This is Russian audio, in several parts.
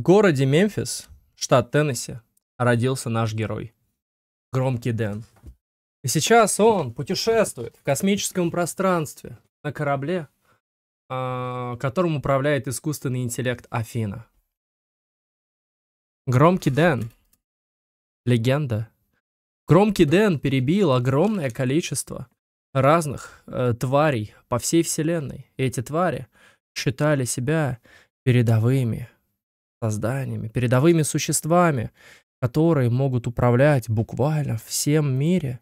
В городе Мемфис, штат Теннесси, родился наш герой. Громкий Дэн. И сейчас он путешествует в космическом пространстве на корабле, а, которым управляет искусственный интеллект Афина. Громкий Дэн. Легенда. Громкий Дэн перебил огромное количество разных э, тварей по всей вселенной. И эти твари считали себя передовыми созданиями, передовыми существами, которые могут управлять буквально всем мире.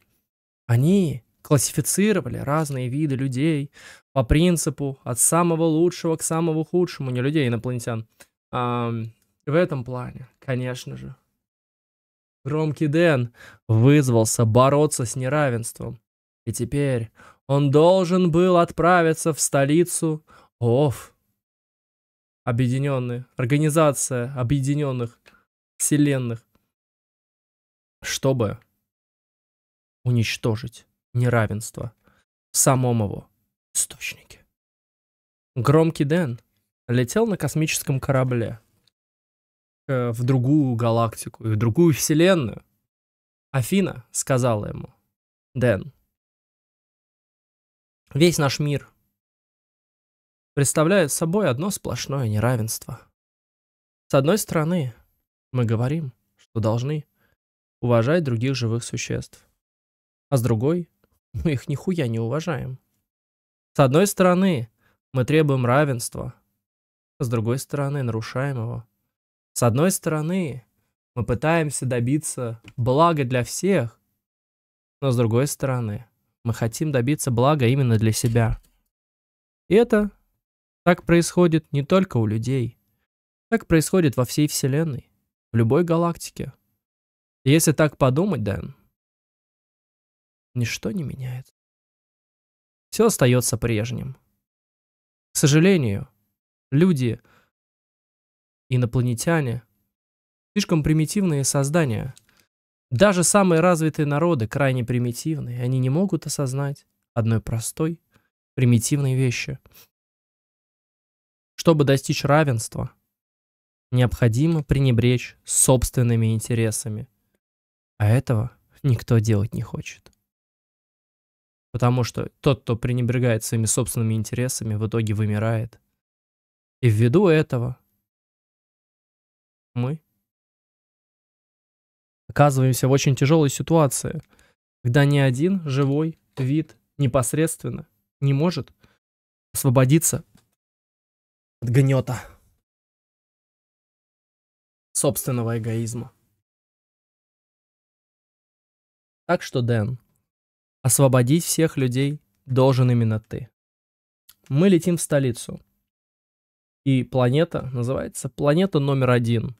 Они классифицировали разные виды людей по принципу от самого лучшего к самому худшему, не людей, инопланетян. А, в этом плане, конечно же, громкий Дэн вызвался бороться с неравенством. И теперь он должен был отправиться в столицу Офф объединенные, организация объединенных вселенных, чтобы уничтожить неравенство в самом его источнике. Громкий Дэн летел на космическом корабле э, в другую галактику и в другую вселенную. Афина сказала ему, Дэн, весь наш мир представляет собой одно сплошное неравенство. С одной стороны, мы говорим, что должны уважать других живых существ, а с другой, мы их нихуя не уважаем. С одной стороны, мы требуем равенства, а с другой стороны, нарушаем его. С одной стороны, мы пытаемся добиться блага для всех, но с другой стороны, мы хотим добиться блага именно для себя. И это так происходит не только у людей. Так происходит во всей Вселенной, в любой галактике. И если так подумать, Дэн, ничто не меняет, Все остается прежним. К сожалению, люди, инопланетяне, слишком примитивные создания. Даже самые развитые народы крайне примитивные. Они не могут осознать одной простой, примитивной вещи. Чтобы достичь равенства, необходимо пренебречь собственными интересами. А этого никто делать не хочет. Потому что тот, кто пренебрегает своими собственными интересами, в итоге вымирает. И ввиду этого мы оказываемся в очень тяжелой ситуации, когда ни один живой вид непосредственно не может освободиться от гнета собственного эгоизма. Так что, Дэн, освободить всех людей должен именно ты. Мы летим в столицу. И планета называется планета номер один.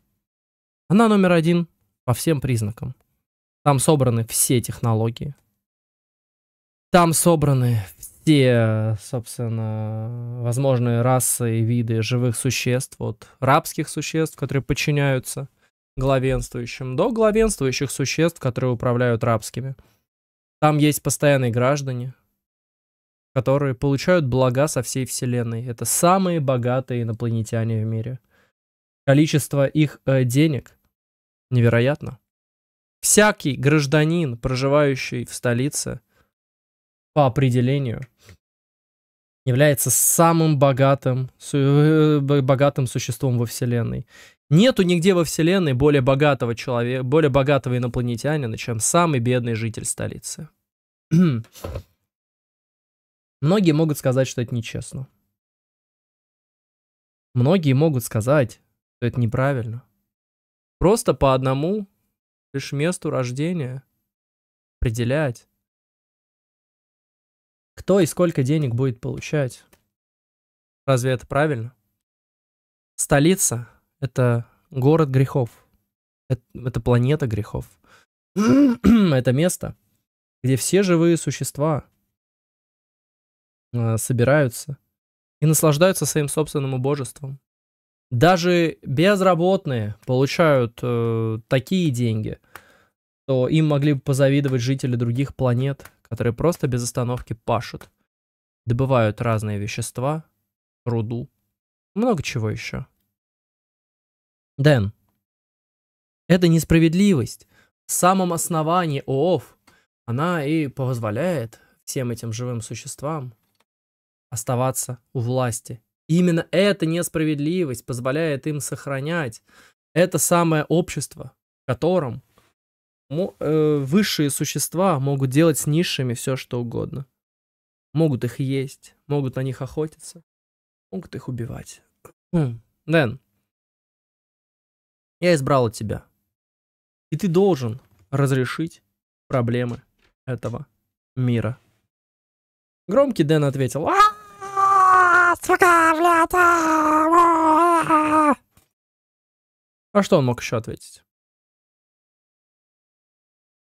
Она номер один по всем признакам. Там собраны все технологии. Там собраны все, собственно, возможные расы и виды живых существ, от рабских существ, которые подчиняются главенствующим, до главенствующих существ, которые управляют рабскими. Там есть постоянные граждане, которые получают блага со всей Вселенной. Это самые богатые инопланетяне в мире. Количество их э, денег невероятно. Всякий гражданин, проживающий в столице, по определению является самым богатым, су э, богатым существом во Вселенной. Нету нигде во Вселенной более богатого человека, более богатого инопланетянина, чем самый бедный житель столицы. Многие могут сказать, что это нечестно. Многие могут сказать, что это неправильно. Просто по одному лишь месту рождения определять, кто и сколько денег будет получать. Разве это правильно? Столица — это город грехов. Это, это планета грехов. это место, где все живые существа а, собираются и наслаждаются своим собственным убожеством. Даже безработные получают э, такие деньги, что им могли бы позавидовать жители других планет, которые просто без остановки пашут, добывают разные вещества, руду, много чего еще. Дэн, эта несправедливость в самом основании ООФ, она и позволяет всем этим живым существам оставаться у власти. И именно эта несправедливость позволяет им сохранять это самое общество, в котором Э, высшие существа могут делать с низшими все, что угодно. Могут их есть, могут на них охотиться, могут их убивать. Хм, Дэн, я избрала тебя. И ты должен разрешить проблемы этого мира. Громкий Дэн ответил. «А, сука, блядь! А, а, а что он мог еще ответить?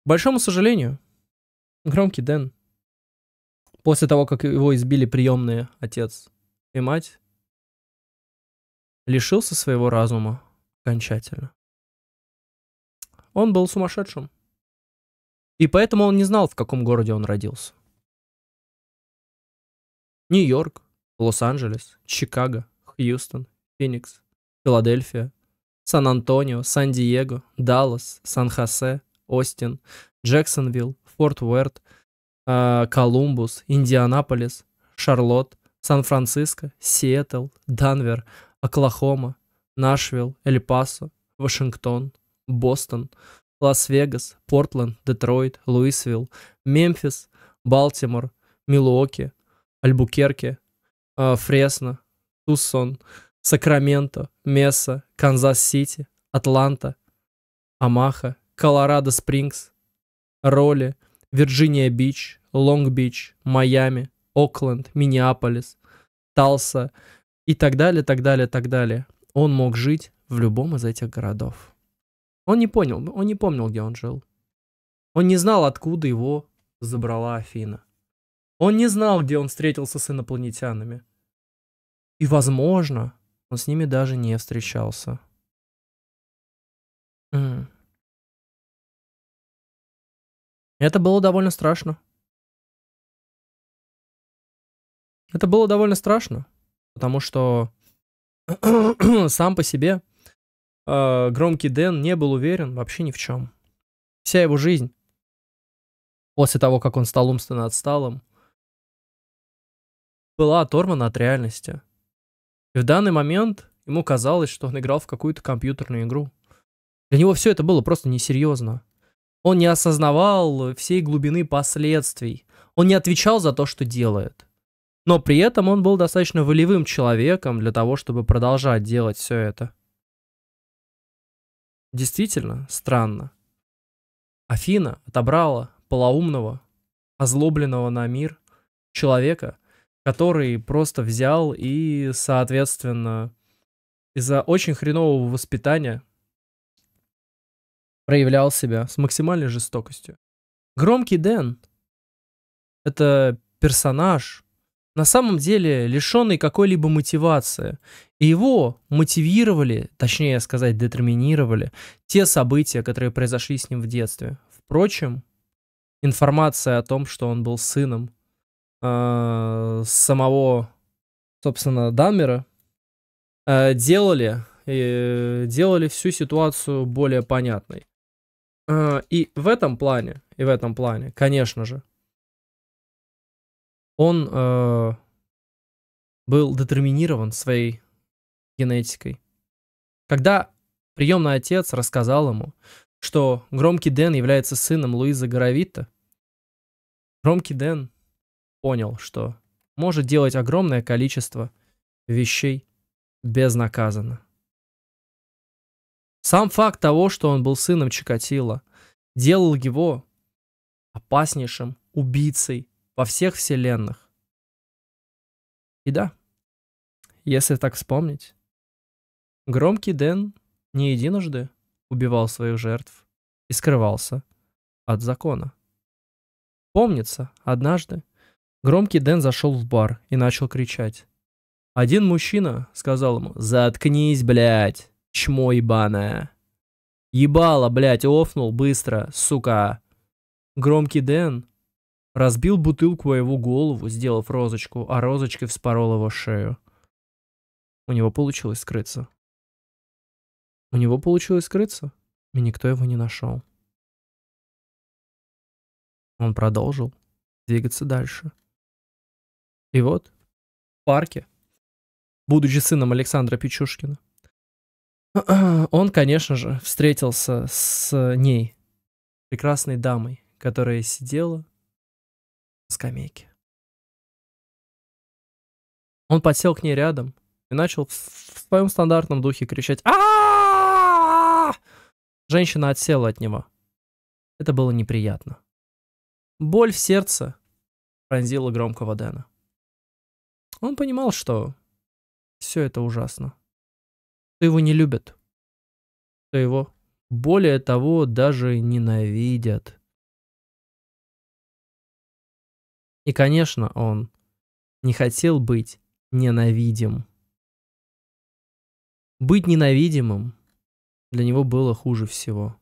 большому сожалению, громкий Дэн, после того, как его избили приемные отец и мать, лишился своего разума окончательно. Он был сумасшедшим. И поэтому он не знал, в каком городе он родился. Нью-Йорк, Лос-Анджелес, Чикаго, Хьюстон, Феникс, Филадельфия, Сан-Антонио, Сан-Диего, Даллас, Сан-Хосе – Остин, Джексонвилл, Форт Уэрт, э, Колумбус, Индианаполис, Шарлотт, Сан-Франциско, Сиэтл, Данвер, Оклахома, Нашвилл, Эль-Пасо, Вашингтон, Бостон, Лас-Вегас, Портленд, Детройт, Луисвилл, Мемфис, Балтимор, Милуоки, Альбукерке, э, Фресно, Тусон, Сакраменто, Месса, Канзас-Сити, Атланта, Амаха, Колорадо Спрингс, Роли, Вирджиния Бич, Лонг Бич, Майами, Окленд, Миннеаполис, Талса и так далее, так далее, так далее. Он мог жить в любом из этих городов. Он не понял, он не помнил, где он жил. Он не знал, откуда его забрала Афина. Он не знал, где он встретился с инопланетянами. И, возможно, он с ними даже не встречался. Mm. Это было довольно страшно. Это было довольно страшно, потому что сам по себе э, громкий Дэн не был уверен вообще ни в чем. Вся его жизнь после того, как он стал умственно отсталым, была оторвана от реальности. И в данный момент ему казалось, что он играл в какую-то компьютерную игру. Для него все это было просто несерьезно. Он не осознавал всей глубины последствий. Он не отвечал за то, что делает. Но при этом он был достаточно волевым человеком для того, чтобы продолжать делать все это. Действительно странно. Афина отобрала полоумного, озлобленного на мир человека, который просто взял и, соответственно, из-за очень хренового воспитания проявлял себя с максимальной жестокостью. Громкий Дэн — это персонаж, на самом деле лишенный какой-либо мотивации. И его мотивировали, точнее сказать, детерминировали те события, которые произошли с ним в детстве. Впрочем, информация о том, что он был сыном э, самого, собственно, Даммера, э, делали, э, делали всю ситуацию более понятной. Э, и в этом плане, и в этом плане, конечно же, он э, был детерминирован своей генетикой. Когда приемный отец рассказал ему, что громкий Дэн является сыном Луизы Горовита, громкий Дэн понял, что может делать огромное количество вещей безнаказанно. Сам факт того, что он был сыном Чикатила, делал его опаснейшим убийцей во всех вселенных. И да, если так вспомнить, громкий Дэн не единожды убивал своих жертв и скрывался от закона. Помнится, однажды громкий Дэн зашел в бар и начал кричать. Один мужчина сказал ему «Заткнись, блядь!» чмо ебаное. Ебало, блядь, офнул быстро, сука. Громкий Дэн разбил бутылку о его голову, сделав розочку, а розочкой вспорол его шею. У него получилось скрыться. У него получилось скрыться, и никто его не нашел. Он продолжил двигаться дальше. И вот, в парке, будучи сыном Александра Печушкина, Он, конечно же, встретился с ней, прекрасной дамой, которая сидела на скамейке. Он подсел к ней рядом и начал в своем стандартном духе кричать а Женщина отсела от него. Это было неприятно. Боль в сердце пронзила громкого Дэна. Он понимал, что все это ужасно что его не любят, что его, более того, даже ненавидят. И, конечно, он не хотел быть ненавидим. Быть ненавидимым для него было хуже всего.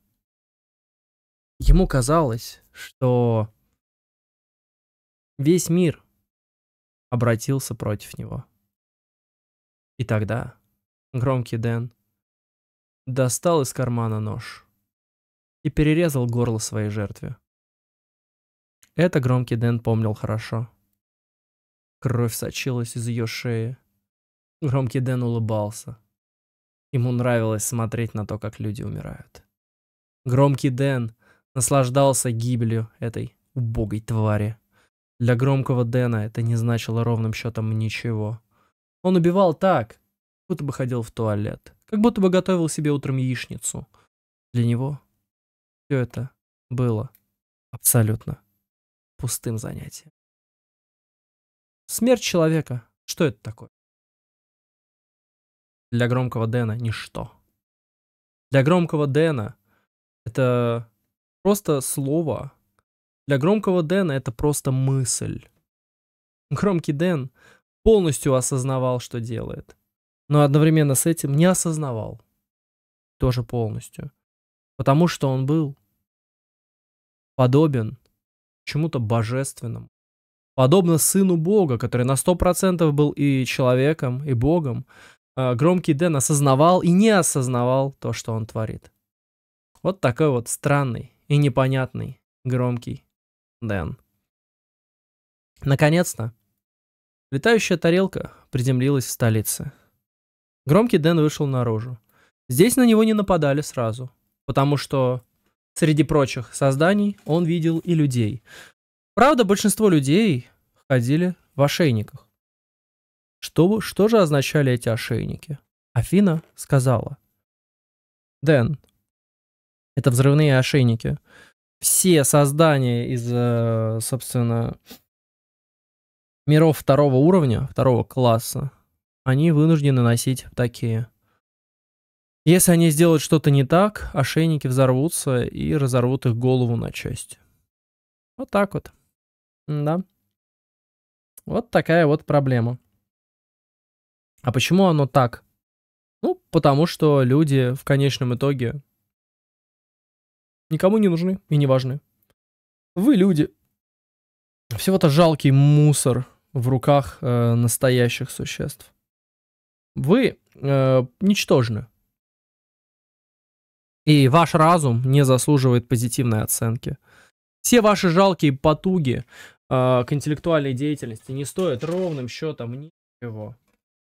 Ему казалось, что весь мир обратился против него. И тогда Громкий Дэн достал из кармана нож и перерезал горло своей жертве. Это громкий Дэн помнил хорошо. Кровь сочилась из ее шеи. Громкий Дэн улыбался. Ему нравилось смотреть на то, как люди умирают. Громкий Дэн наслаждался гибелью этой убогой твари. Для громкого Дэна это не значило ровным счетом ничего. Он убивал так, будто бы ходил в туалет, как будто бы готовил себе утром яичницу. Для него все это было абсолютно пустым занятием. Смерть человека, что это такое? Для громкого Дэна ничто. Для громкого Дэна это просто слово. Для громкого Дэна это просто мысль. Громкий Дэн полностью осознавал, что делает но одновременно с этим не осознавал тоже полностью, потому что он был подобен чему-то божественному. Подобно сыну Бога, который на сто процентов был и человеком, и Богом, э, громкий Дэн осознавал и не осознавал то, что он творит. Вот такой вот странный и непонятный громкий Дэн. Наконец-то летающая тарелка приземлилась в столице – Громкий Дэн вышел наружу. Здесь на него не нападали сразу, потому что среди прочих созданий он видел и людей. Правда, большинство людей ходили в ошейниках. Что, что же означали эти ошейники? Афина сказала. Дэн, это взрывные ошейники. Все создания из, э, собственно, миров второго уровня, второго класса, они вынуждены носить такие. Если они сделают что-то не так, ошейники взорвутся и разорвут их голову на части. Вот так вот. Да. Вот такая вот проблема. А почему оно так? Ну, потому что люди в конечном итоге никому не нужны и не важны. Вы люди. Всего-то жалкий мусор в руках э, настоящих существ вы э, ничтожны. И ваш разум не заслуживает позитивной оценки. Все ваши жалкие потуги э, к интеллектуальной деятельности не стоят ровным счетом ничего.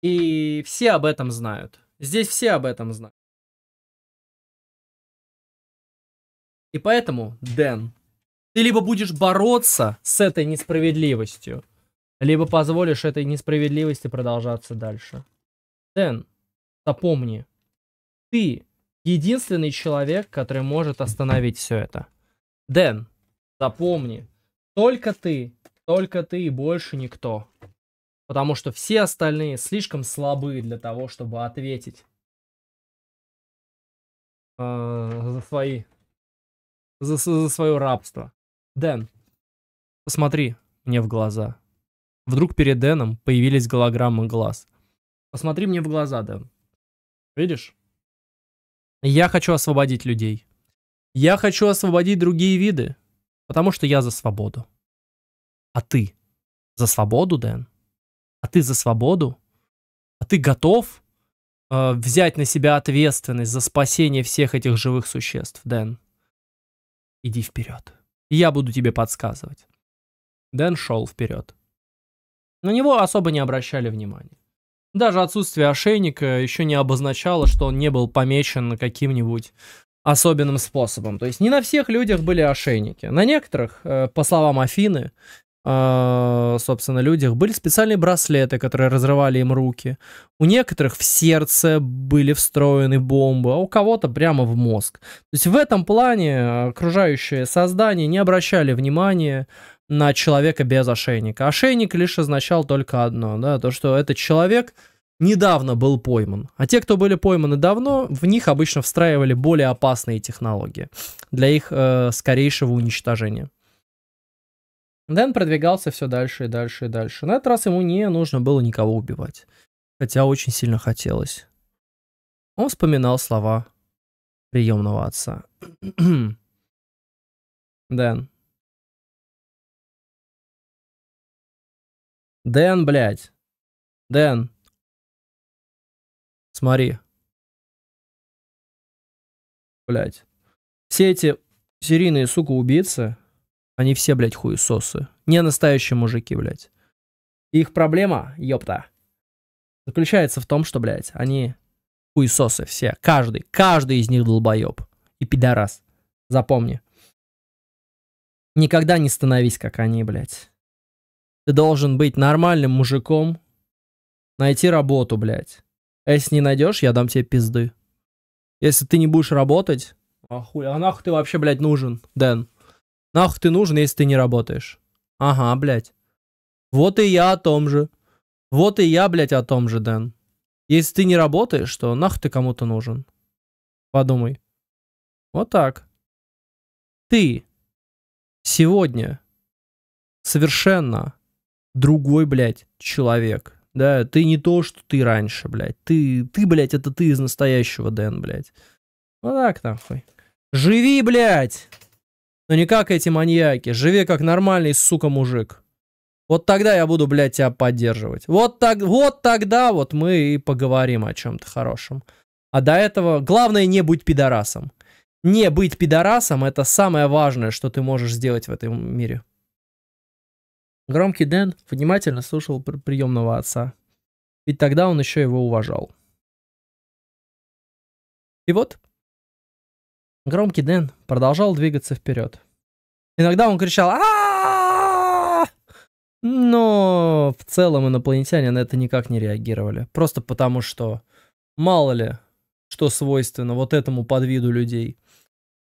И все об этом знают. Здесь все об этом знают. И поэтому, Дэн, ты либо будешь бороться с этой несправедливостью, либо позволишь этой несправедливости продолжаться дальше. Тен, запомни, ты единственный человек, который может остановить все это. Дэн, запомни, только ты, только ты и больше никто. Потому что все остальные слишком слабы для того, чтобы ответить э, за свои за, за свое рабство. Дэн, посмотри мне в глаза. Вдруг перед Дэном появились голограммы глаз. Посмотри мне в глаза, Дэн. Видишь? Я хочу освободить людей. Я хочу освободить другие виды, потому что я за свободу. А ты? За свободу, Дэн? А ты за свободу? А ты готов э, взять на себя ответственность за спасение всех этих живых существ, Дэн? Иди вперед. Я буду тебе подсказывать. Дэн шел вперед. На него особо не обращали внимания. Даже отсутствие ошейника еще не обозначало, что он не был помечен каким-нибудь особенным способом. То есть не на всех людях были ошейники. На некоторых, э, по словам Афины, э, собственно, людях были специальные браслеты, которые разрывали им руки. У некоторых в сердце были встроены бомбы, а у кого-то прямо в мозг. То есть в этом плане э, окружающие создания не обращали внимания на человека без ошейника. Ошейник лишь означал только одно, да, то, что этот человек недавно был пойман. А те, кто были пойманы давно, в них обычно встраивали более опасные технологии для их э, скорейшего уничтожения. Дэн продвигался все дальше и дальше и дальше. На этот раз ему не нужно было никого убивать. Хотя очень сильно хотелось. Он вспоминал слова приемного отца. Дэн, Дэн, блядь. Дэн. Смотри. Блядь. Все эти серийные, сука, убийцы, они все, блядь, хуесосы. Не настоящие мужики, блядь. Их проблема, ёпта, заключается в том, что, блядь, они хуесосы все. Каждый, каждый из них долбоеб. И пидорас. Запомни. Никогда не становись, как они, блядь. Ты должен быть нормальным мужиком, найти работу, блядь. А если не найдешь, я дам тебе пизды. Если ты не будешь работать, а хуй, а нахуй ты вообще, блядь, нужен, Дэн? Нахуй ты нужен, если ты не работаешь? Ага, блядь. Вот и я о том же. Вот и я, блядь, о том же, Дэн. Если ты не работаешь, то нахуй ты кому-то нужен? Подумай. Вот так. Ты сегодня совершенно другой, блядь, человек. Да, ты не то, что ты раньше, блядь. Ты, ты, блядь, это ты из настоящего, Дэн, блядь. Ну так, нахуй. Живи, блядь! Но не как эти маньяки. Живи как нормальный, сука, мужик. Вот тогда я буду, блядь, тебя поддерживать. Вот, так, вот тогда вот мы и поговорим о чем-то хорошем. А до этого главное не быть пидорасом. Не быть пидорасом это самое важное, что ты можешь сделать в этом мире. Громкий Дэн внимательно слушал приемного отца, ведь тогда он еще его уважал. И вот, громкий Дэн продолжал двигаться вперед. Иногда он кричал а но в целом инопланетяне на это никак не реагировали. Просто потому что, мало ли, что свойственно вот этому подвиду людей.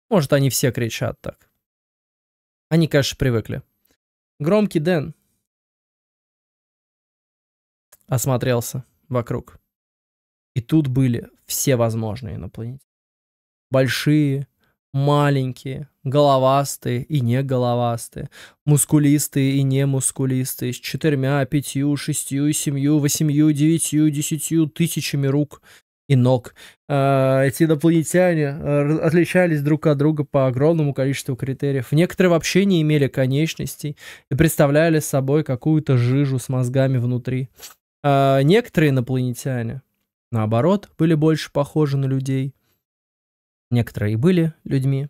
Может, они все кричат так. Они, конечно, привыкли. Громкий Дэн. Осмотрелся вокруг. И тут были все возможные инопланетяне. Большие, маленькие, головастые и не головастые, мускулистые и не мускулистые, с четырьмя, пятью, шестью, семью, восемью, девятью, десятью тысячами рук и ног. А, эти инопланетяне а, отличались друг от друга по огромному количеству критериев. Некоторые вообще не имели конечностей и представляли собой какую-то жижу с мозгами внутри. А, некоторые инопланетяне, наоборот, были больше похожи на людей. Некоторые и были людьми.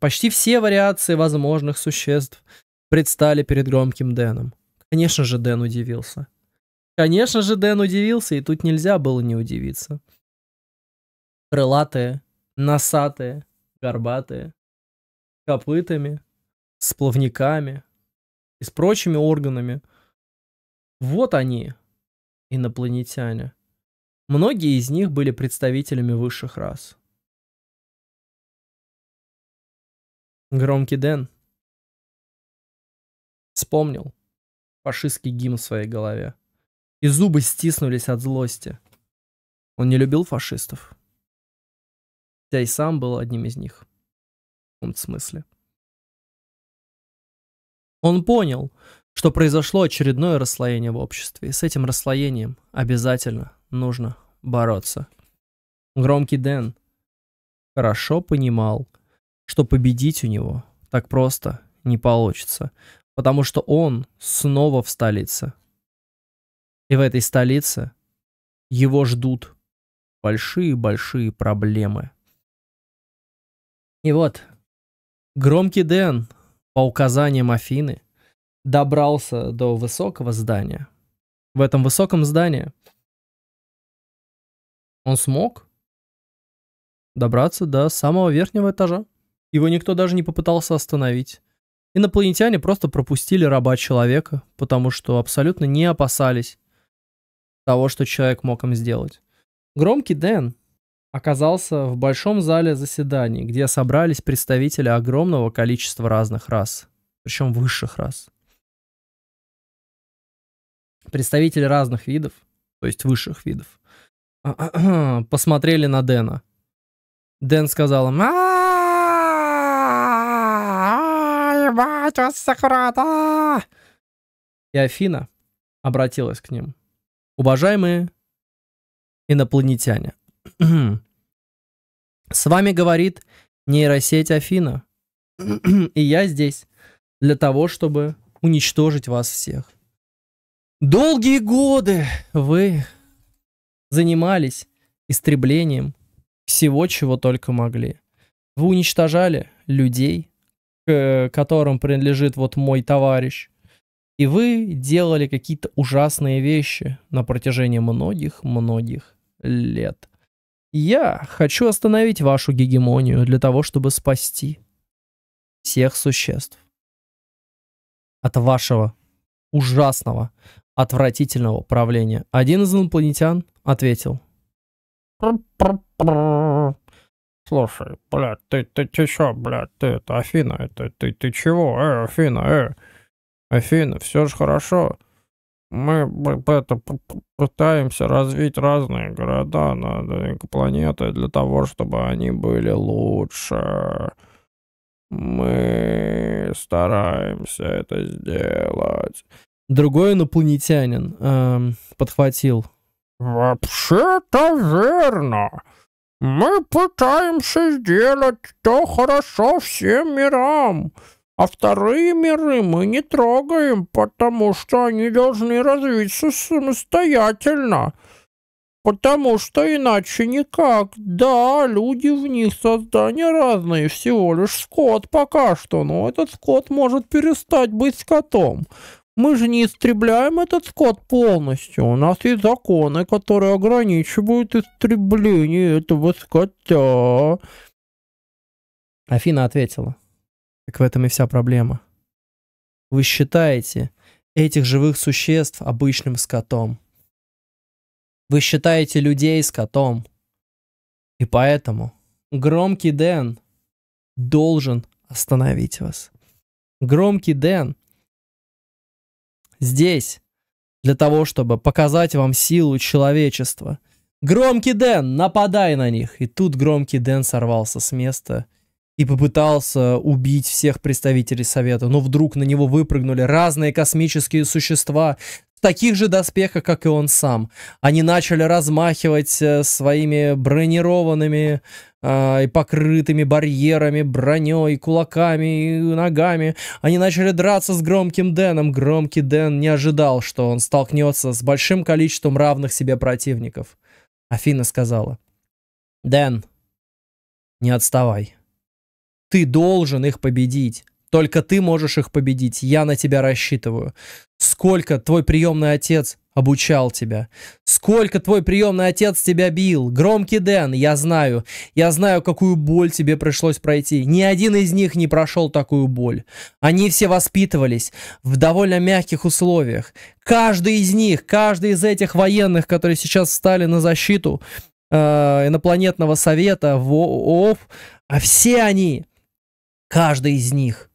почти все вариации возможных существ предстали перед громким Дэном. Конечно же, Дэн удивился. Конечно же, Дэн удивился, и тут нельзя было не удивиться. Крылатые, носатые, горбатые, копытами, с плавниками и с прочими органами. Вот они, инопланетяне. Многие из них были представителями высших рас. Громкий Дэн вспомнил фашистский гимн в своей голове и зубы стиснулись от злости. Он не любил фашистов. Хотя и сам был одним из них. В каком смысле. Он понял, что произошло очередное расслоение в обществе, и с этим расслоением обязательно нужно бороться. Громкий Дэн хорошо понимал, что победить у него так просто не получится, потому что он снова в столице – и в этой столице его ждут большие-большие проблемы. И вот, громкий Дэн, по указаниям Афины, добрался до высокого здания. В этом высоком здании он смог добраться до самого верхнего этажа. Его никто даже не попытался остановить. Инопланетяне просто пропустили раба человека, потому что абсолютно не опасались того, что человек мог им сделать. Громкий Дэн оказался в большом зале заседаний, где собрались представители огромного количества разных рас, причем высших рас. Представители разных видов, то есть высших видов, посмотрели на Дэна. Дэн сказал им, ебать вас, Сакурата! И Афина обратилась к ним. Уважаемые инопланетяне, с вами говорит нейросеть Афина. И я здесь для того, чтобы уничтожить вас всех. Долгие годы вы занимались истреблением всего, чего только могли. Вы уничтожали людей, к которым принадлежит вот мой товарищ. И вы делали какие-то ужасные вещи на протяжении многих-многих лет. Я хочу остановить вашу гегемонию для того, чтобы спасти всех существ от вашего ужасного, отвратительного правления. Один из инопланетян ответил. Слушай, блядь, ты, ты, ты чё, блядь, ты, это Афина, это, ты, ты чего, э, Афина, э. Афина, все же хорошо. Мы это, пытаемся развить разные города на планеты для того, чтобы они были лучше. Мы стараемся это сделать. Другой инопланетянин эм, подхватил. Вообще-то верно. Мы пытаемся сделать то хорошо всем мирам. А вторые миры мы не трогаем, потому что они должны развиться самостоятельно. Потому что иначе никак. Да, люди в них создания разные, всего лишь скот пока что, но этот скот может перестать быть скотом. Мы же не истребляем этот скот полностью. У нас есть законы, которые ограничивают истребление этого скота. Афина ответила. Так в этом и вся проблема. Вы считаете этих живых существ обычным скотом. Вы считаете людей скотом. И поэтому громкий Дэн должен остановить вас. Громкий Дэн здесь для того, чтобы показать вам силу человечества. Громкий Дэн, нападай на них! И тут громкий Дэн сорвался с места – и попытался убить всех представителей Совета, но вдруг на него выпрыгнули разные космические существа в таких же доспехах, как и он сам. Они начали размахивать э, своими бронированными э, и покрытыми барьерами, броней, кулаками и ногами. Они начали драться с громким Дэном. Громкий Дэн не ожидал, что он столкнется с большим количеством равных себе противников. Афина сказала. «Дэн, не отставай». Ты должен их победить. Только ты можешь их победить. Я на тебя рассчитываю. Сколько твой приемный отец обучал тебя. Сколько твой приемный отец тебя бил. Громкий Дэн, я знаю. Я знаю, какую боль тебе пришлось пройти. Ни один из них не прошел такую боль. Они все воспитывались в довольно мягких условиях. Каждый из них, каждый из этих военных, которые сейчас встали на защиту э, инопланетного совета, в ООФ, а все они Каждый из них,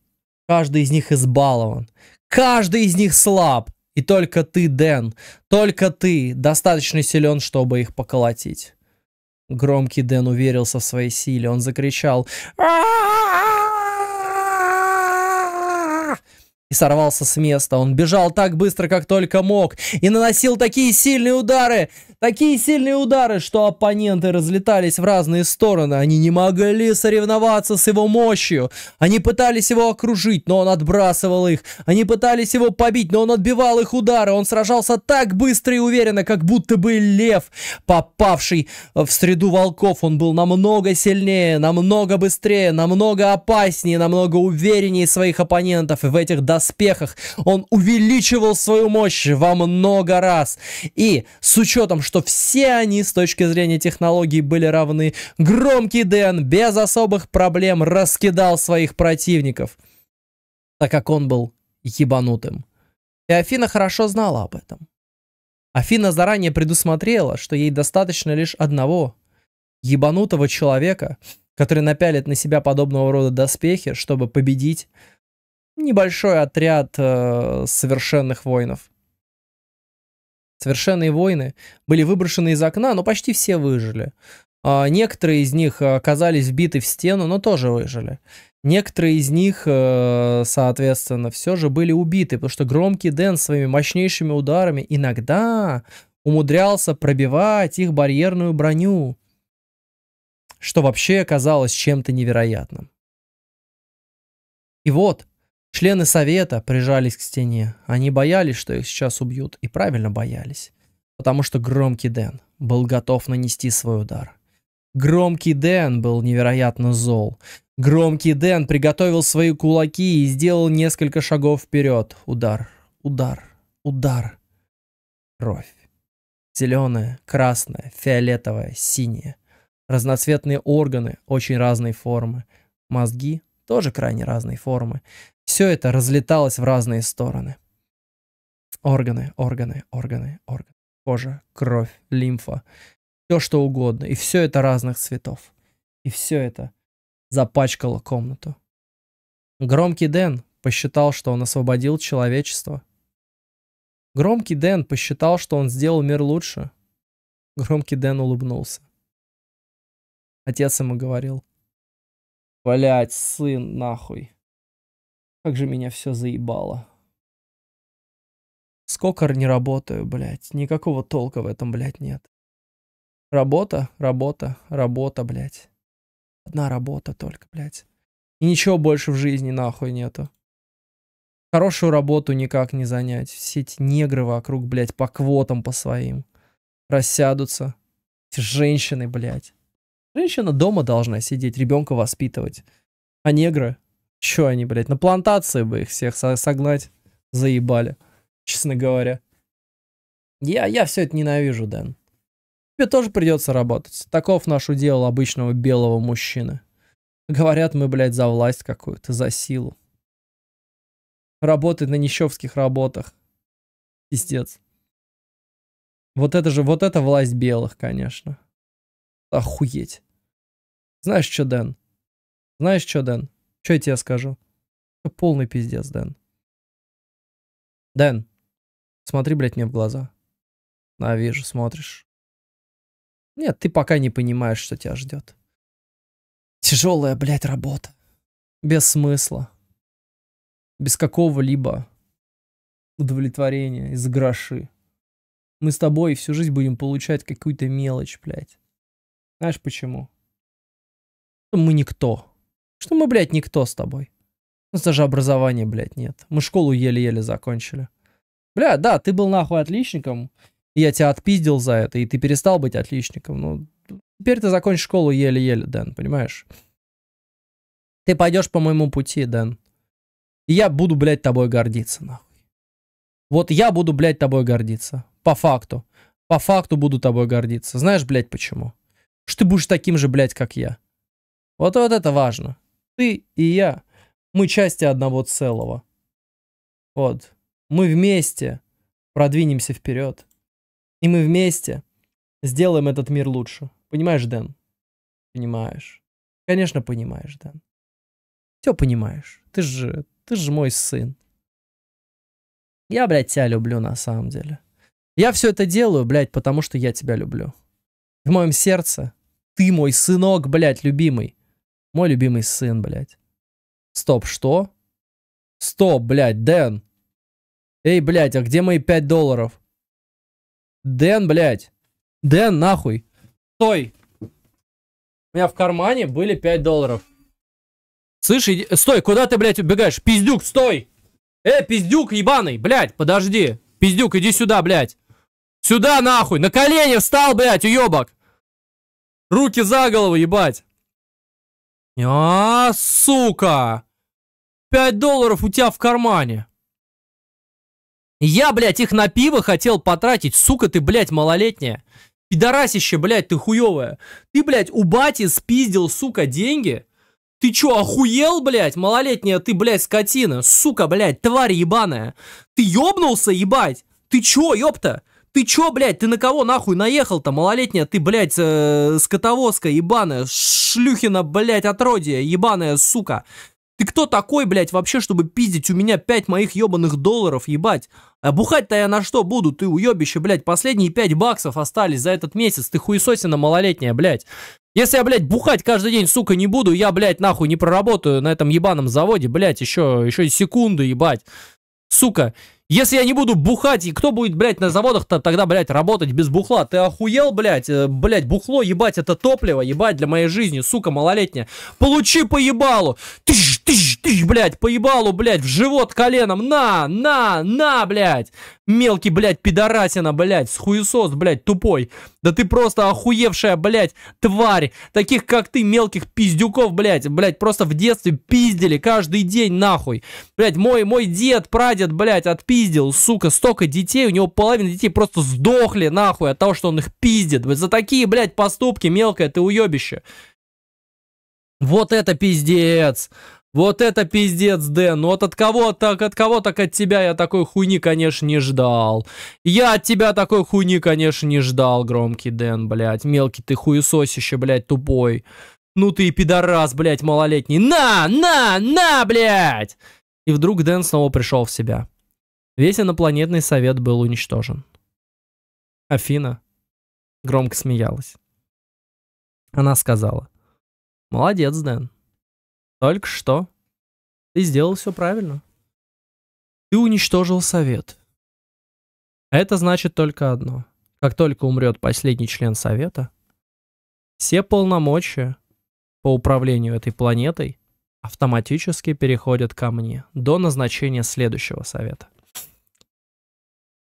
каждый из них избалован, каждый из них слаб. И только ты, Дэн, только ты достаточно силен, чтобы их поколотить. Громкий Дэн уверился в своей силе. Он закричал и сорвался с места. Он бежал так быстро, как только мог, и наносил такие сильные удары, Такие сильные удары, что оппоненты разлетались в разные стороны. Они не могли соревноваться с его мощью. Они пытались его окружить, но он отбрасывал их. Они пытались его побить, но он отбивал их удары. Он сражался так быстро и уверенно, как будто бы лев, попавший в среду волков. Он был намного сильнее, намного быстрее, намного опаснее, намного увереннее своих оппонентов. И в этих доспехах он увеличивал свою мощь во много раз. И с учетом, что все они с точки зрения технологий были равны, громкий Дэн без особых проблем раскидал своих противников, так как он был ебанутым. И Афина хорошо знала об этом. Афина заранее предусмотрела, что ей достаточно лишь одного ебанутого человека, который напялит на себя подобного рода доспехи, чтобы победить небольшой отряд э, совершенных воинов. Совершенные войны были выброшены из окна, но почти все выжили. А, некоторые из них э, оказались вбиты в стену, но тоже выжили. Некоторые из них, э, соответственно, все же были убиты, потому что громкий Дэн своими мощнейшими ударами иногда умудрялся пробивать их барьерную броню, что вообще казалось чем-то невероятным. И вот, Члены совета прижались к стене. Они боялись, что их сейчас убьют, и правильно боялись. Потому что громкий Дэн был готов нанести свой удар. Громкий Дэн был невероятно зол. Громкий Дэн приготовил свои кулаки и сделал несколько шагов вперед. Удар, удар, удар. Кровь. Зеленая, красная, фиолетовая, синяя. Разноцветные органы очень разной формы. Мозги тоже крайне разной формы. Все это разлеталось в разные стороны. Органы, органы, органы, органы. Кожа, кровь, лимфа. Все что угодно. И все это разных цветов. И все это запачкало комнату. Громкий Дэн посчитал, что он освободил человечество. Громкий Дэн посчитал, что он сделал мир лучше. Громкий Дэн улыбнулся. Отец ему говорил. Блять, сын, нахуй. Как же меня все заебало. Скокор не работаю, блядь. Никакого толка в этом, блядь, нет. Работа, работа, работа, блядь. Одна работа только, блядь. И ничего больше в жизни нахуй нету. Хорошую работу никак не занять. Все эти негры вокруг, блядь, по квотам по своим. Рассядутся. Эти женщины, блядь. Женщина дома должна сидеть, ребенка воспитывать. А негры Че они, блядь, на плантации бы их всех согнать заебали, честно говоря. Я, я все это ненавижу, Дэн. Тебе тоже придется работать. Таков наш удел обычного белого мужчины. Говорят, мы, блядь, за власть какую-то, за силу. Работать на нищевских работах. Пиздец. Вот это же, вот это власть белых, конечно. Охуеть. Знаешь что, Дэн? Знаешь что, Дэн? Что я тебе скажу? Это полный пиздец, Дэн. Дэн, смотри, блядь, мне в глаза. А, вижу, смотришь. Нет, ты пока не понимаешь, что тебя ждет. Тяжелая, блядь, работа. Без смысла. Без какого-либо удовлетворения из гроши. Мы с тобой всю жизнь будем получать какую-то мелочь, блядь. Знаешь почему? Ну, мы никто. Что мы, блядь, никто с тобой. У ну, нас даже образования, блядь, нет. Мы школу еле-еле закончили. Бля, да, ты был нахуй отличником, и я тебя отпиздил за это, и ты перестал быть отличником. Ну, теперь ты закончишь школу еле-еле, Дэн, понимаешь? Ты пойдешь по моему пути, Дэн. И я буду, блядь, тобой гордиться, нахуй. Вот я буду, блядь, тобой гордиться. По факту. По факту буду тобой гордиться. Знаешь, блядь, почему? Что ты будешь таким же, блядь, как я. Вот, вот это важно. Ты и я. Мы части одного целого. Вот. Мы вместе продвинемся вперед. И мы вместе сделаем этот мир лучше. Понимаешь, Дэн? Понимаешь. Конечно, понимаешь, Дэн. Все понимаешь. Ты же, ты же мой сын. Я, блядь, тебя люблю на самом деле. Я все это делаю, блядь, потому что я тебя люблю. В моем сердце ты мой сынок, блядь, любимый. Мой любимый сын, блядь. Стоп, что? Стоп, блядь, Дэн. Эй, блядь, а где мои 5 долларов? Дэн, блядь. Дэн, нахуй. Стой. У меня в кармане были 5 долларов. Слышь, иди... стой, куда ты, блядь, убегаешь? Пиздюк, стой. Э, пиздюк ебаный, блядь, подожди. Пиздюк, иди сюда, блядь. Сюда, нахуй. На колени встал, блядь, уебок. Руки за голову, ебать. А, сука! 5 долларов у тебя в кармане. Я, блядь, их на пиво хотел потратить. Сука ты, блядь, малолетняя. Пидорасище, блядь, ты хуевая. Ты, блядь, у бати спиздил, сука, деньги. Ты чё, охуел, блядь? Малолетняя ты, блядь, скотина. Сука, блядь, тварь ебаная. Ты ёбнулся, ебать? Ты чё, ёпта? Ты чё, блядь, ты на кого нахуй наехал-то, малолетняя? Ты, блядь, э, скотовозка ебаная, шлюхина, блядь, отродье, ебаная сука. Ты кто такой, блядь, вообще, чтобы пиздить у меня пять моих ебаных долларов, ебать? А бухать-то я на что буду? Ты уебище, блядь, последние пять баксов остались за этот месяц. Ты хуесосина малолетняя, блядь. Если я, блядь, бухать каждый день, сука, не буду, я, блядь, нахуй не проработаю на этом ебаном заводе, блядь, еще, еще секунду, ебать. Сука, если я не буду бухать, и кто будет, блядь, на заводах-то тогда, блядь, работать без бухла? Ты охуел, блядь? Э, блядь, бухло, ебать, это топливо, ебать, для моей жизни, сука малолетняя. Получи поебалу! Тыщ, тыщ, тыщ, блядь, поебалу, блядь, в живот коленом, на, на, на, блядь! мелкий, блядь, пидорасина, блядь, схуесос, блядь, тупой. Да ты просто охуевшая, блядь, тварь. Таких, как ты, мелких пиздюков, блядь, блядь, просто в детстве пиздили каждый день, нахуй. Блядь, мой, мой дед, прадед, блядь, отпиздил, сука, столько детей, у него половина детей просто сдохли, нахуй, от того, что он их пиздит. За такие, блядь, поступки, мелкое ты уебище. Вот это пиздец. Вот это пиздец, Дэн. Вот от кого так, от кого так от тебя я такой хуйни, конечно, не ждал. Я от тебя такой хуйни, конечно, не ждал, громкий Дэн, блядь. Мелкий ты хуесосище, блядь, тупой. Ну ты и пидорас, блядь, малолетний. На, на, на, блядь! И вдруг Дэн снова пришел в себя. Весь инопланетный совет был уничтожен. Афина громко смеялась. Она сказала. Молодец, Дэн. Только что. Ты сделал все правильно. Ты уничтожил совет. Это значит только одно. Как только умрет последний член совета, все полномочия по управлению этой планетой автоматически переходят ко мне до назначения следующего совета.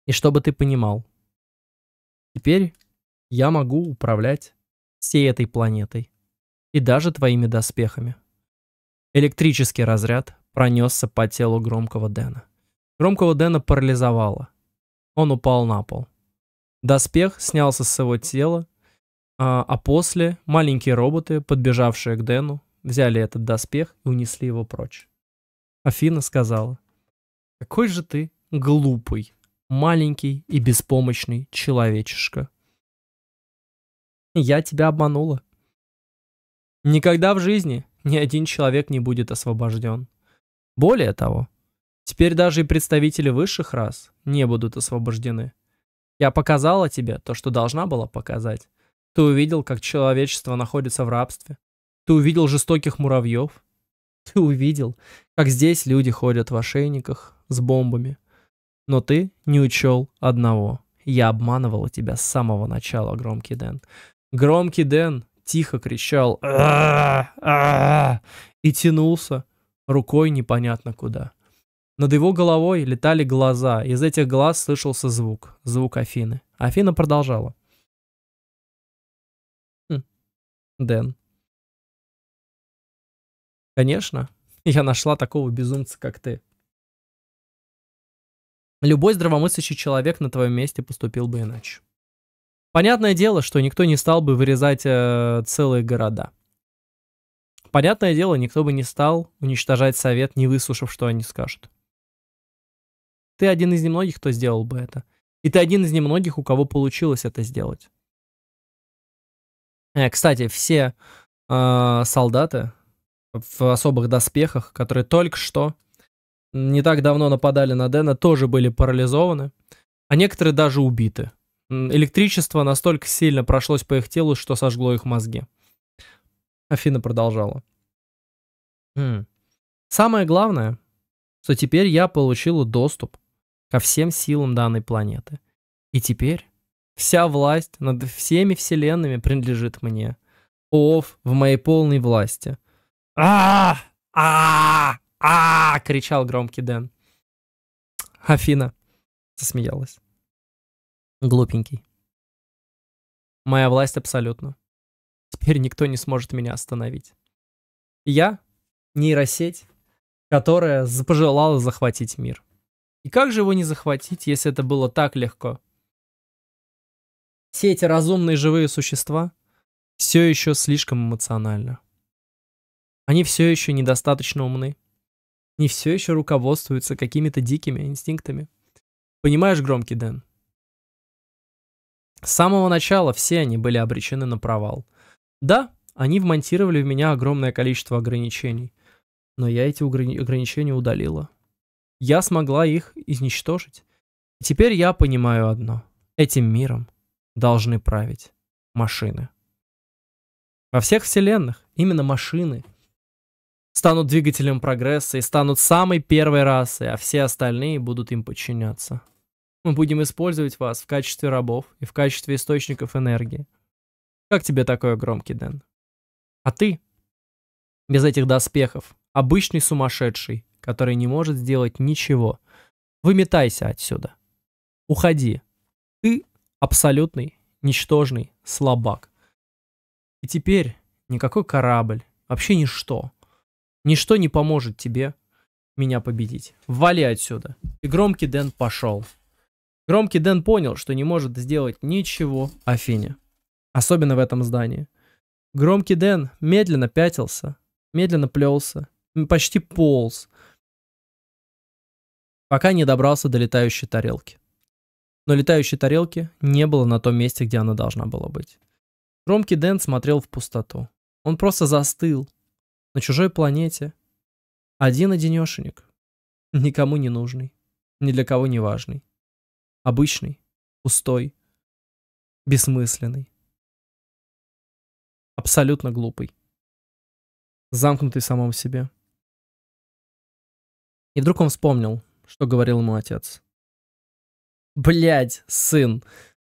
И чтобы ты понимал, теперь я могу управлять всей этой планетой и даже твоими доспехами. Электрический разряд пронесся по телу громкого Дэна. Громкого Дэна парализовало. Он упал на пол. Доспех снялся с его тела, а, а после маленькие роботы, подбежавшие к Дэну, взяли этот доспех и унесли его прочь. Афина сказала, «Какой же ты глупый, маленький и беспомощный человечишка!» «Я тебя обманула!» «Никогда в жизни ни один человек не будет освобожден. Более того, теперь даже и представители высших рас не будут освобождены. Я показала тебе то, что должна была показать. Ты увидел, как человечество находится в рабстве. Ты увидел жестоких муравьев. Ты увидел, как здесь люди ходят в ошейниках с бомбами. Но ты не учел одного. Я обманывала тебя с самого начала, Громкий Дэн. Громкий Дэн тихо кричал и тянулся рукой непонятно куда. Над его головой летали глаза, из этих глаз слышался звук, звук Афины. Афина продолжала. Хм. Дэн. Конечно, я нашла такого безумца, как ты. Любой здравомыслящий человек на твоем месте поступил бы иначе. Понятное дело, что никто не стал бы вырезать э, целые города. Понятное дело, никто бы не стал уничтожать совет, не выслушав, что они скажут. Ты один из немногих, кто сделал бы это. И ты один из немногих, у кого получилось это сделать. Э, кстати, все э, солдаты в особых доспехах, которые только что не так давно нападали на Дэна, тоже были парализованы, а некоторые даже убиты. Электричество настолько сильно прошлось по их телу, что сожгло их мозги. Афина продолжала. М Самое главное, что теперь я получила доступ ко всем силам данной планеты. И теперь вся власть над всеми вселенными принадлежит мне. Ов в моей полной власти. а а а, а кричал громкий Дэн. Афина засмеялась. Глупенький. Моя власть абсолютно. Теперь никто не сможет меня остановить. Я — нейросеть, которая пожелала захватить мир. И как же его не захватить, если это было так легко? Все эти разумные живые существа все еще слишком эмоциональны. Они все еще недостаточно умны. Они все еще руководствуются какими-то дикими инстинктами. Понимаешь, громкий Дэн, с самого начала все они были обречены на провал. Да, они вмонтировали в меня огромное количество ограничений, но я эти ограни ограничения удалила. Я смогла их изничтожить. И теперь я понимаю одно. Этим миром должны править машины. Во всех вселенных именно машины станут двигателем прогресса и станут самой первой расой, а все остальные будут им подчиняться. Мы будем использовать вас в качестве рабов и в качестве источников энергии. Как тебе такой громкий, Дэн? А ты? Без этих доспехов. Обычный сумасшедший, который не может сделать ничего. Выметайся отсюда. Уходи. Ты абсолютный, ничтожный слабак. И теперь никакой корабль, вообще ничто. Ничто не поможет тебе меня победить. Вали отсюда. И громкий Дэн пошел. Громкий Дэн понял, что не может сделать ничего Афине. Особенно в этом здании. Громкий Дэн медленно пятился, медленно плелся, почти полз, пока не добрался до летающей тарелки. Но летающей тарелки не было на том месте, где она должна была быть. Громкий Дэн смотрел в пустоту. Он просто застыл на чужой планете. Один-одинешенек. Никому не нужный. Ни для кого не важный. Обычный, пустой, бессмысленный. Абсолютно глупый. Замкнутый в самом себе. И вдруг он вспомнил, что говорил ему отец. Блять, сын,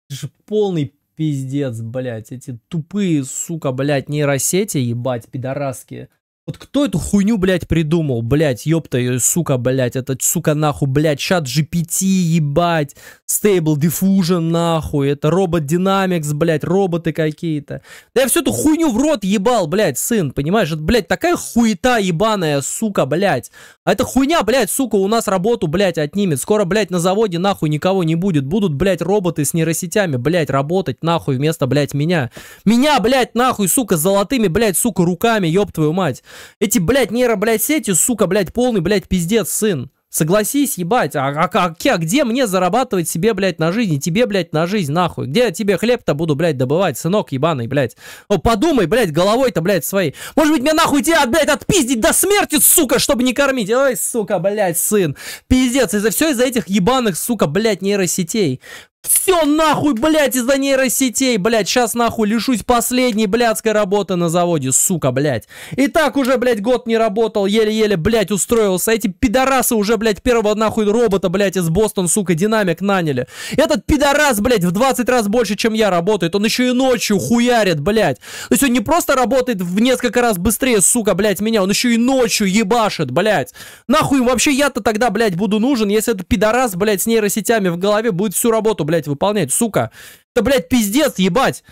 ты же полный пиздец, блять, эти тупые, сука, блять, нейросети, ебать, пидораски. Вот кто эту хуйню, блядь, придумал? Блядь, ёпта, э, сука, блядь, это, сука, нахуй, блядь, чат GPT, ебать, Stable Diffusion, нахуй, это робот Dynamics, блядь, роботы какие-то. Да я всю эту хуйню в рот ебал, блядь, сын, понимаешь? Это, блядь, такая хуета ебаная, сука, блядь. А эта хуйня, блядь, сука, у нас работу, блядь, отнимет. Скоро, блядь, на заводе, нахуй, никого не будет. Будут, блядь, роботы с нейросетями, блядь, работать, нахуй, вместо, блядь, меня. Меня, блядь, нахуй, сука, золотыми, блядь, сука, руками, ёб твою мать. Эти, блядь, нейро, блядь, сети, сука, блядь, полный, блядь, пиздец, сын. Согласись, ебать, а, а, а, а где мне зарабатывать себе, блядь, на жизнь? тебе, блядь, на жизнь, нахуй. Где я тебе хлеб-то буду, блядь, добывать, сынок ебаный, блядь? О, подумай, блядь, головой-то, блядь, своей. Может быть, мне нахуй тебя, блядь, отпиздить до смерти, сука, чтобы не кормить? Ой, сука, блядь, сын. Пиздец, из-за все из-за этих ебаных, сука, блядь, нейросетей. Все нахуй, блядь, из-за нейросетей, блядь, сейчас нахуй лишусь последней блядской работы на заводе, сука, блядь. И так уже, блядь, год не работал, еле-еле, блядь, устроился. Эти пидорасы уже, блядь, первого нахуй робота, блядь, из Бостон, сука, динамик наняли. Этот пидорас, блядь, в 20 раз больше, чем я работает, он еще и ночью хуярит, блядь. То есть он не просто работает в несколько раз быстрее, сука, блядь, меня, он еще и ночью ебашит, блядь. Нахуй вообще я-то тогда, блядь, буду нужен, если этот пидорас, блядь, с нейросетями в голове будет всю работу, блядь, выполнять, сука. Да, блядь, пиздец, ебать.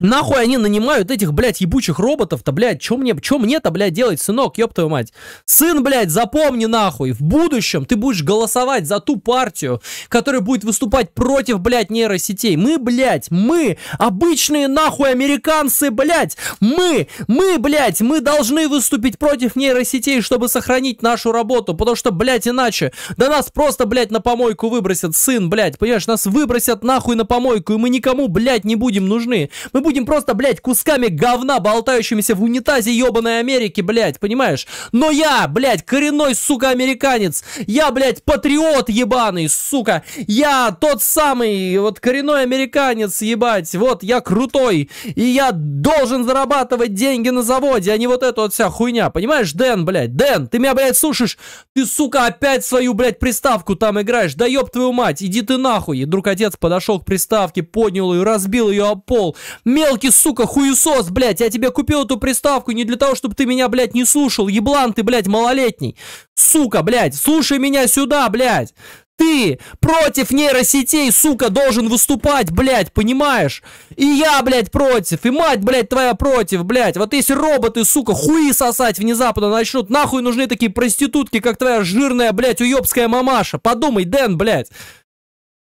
Нахуй они нанимают этих, блядь, ебучих роботов-то, блядь, чё мне, чё мне-то, блядь, делать, сынок, ёб твою мать. Сын, блядь, запомни нахуй, в будущем ты будешь голосовать за ту партию, которая будет выступать против, блядь, нейросетей. Мы, блядь, мы, обычные нахуй американцы, блядь, мы, мы, блядь, мы должны выступить против нейросетей, чтобы сохранить нашу работу, потому что, блядь, иначе, да нас просто, блядь, на помойку выбросят, сын, блядь, понимаешь, нас выбросят нахуй на помойку, и мы никому, блядь, не будем нужны. Мы будем просто, блядь, кусками говна, болтающимися в унитазе ебаной Америки, блядь, понимаешь? Но я, блядь, коренной, сука, американец. Я, блядь, патриот ебаный, сука. Я тот самый, вот, коренной американец, ебать. Вот, я крутой. И я должен зарабатывать деньги на заводе, а не вот эта вот вся хуйня. Понимаешь, Дэн, блядь? Дэн, ты меня, блядь, слушаешь? Ты, сука, опять свою, блядь, приставку там играешь. Да ёб твою мать, иди ты нахуй. И вдруг отец подошел к приставке, поднял ее, разбил ее о пол. Мелкий, сука, хуесос, блядь, я тебе купил эту приставку не для того, чтобы ты меня, блядь, не слушал. Еблан ты, блядь, малолетний. Сука, блядь, слушай меня сюда, блядь. Ты против нейросетей, сука, должен выступать, блядь, понимаешь? И я, блядь, против, и мать, блядь, твоя против, блядь. Вот если роботы, сука, хуи сосать внезапно начнут, нахуй нужны такие проститутки, как твоя жирная, блядь, уёбская мамаша. Подумай, Дэн, блядь.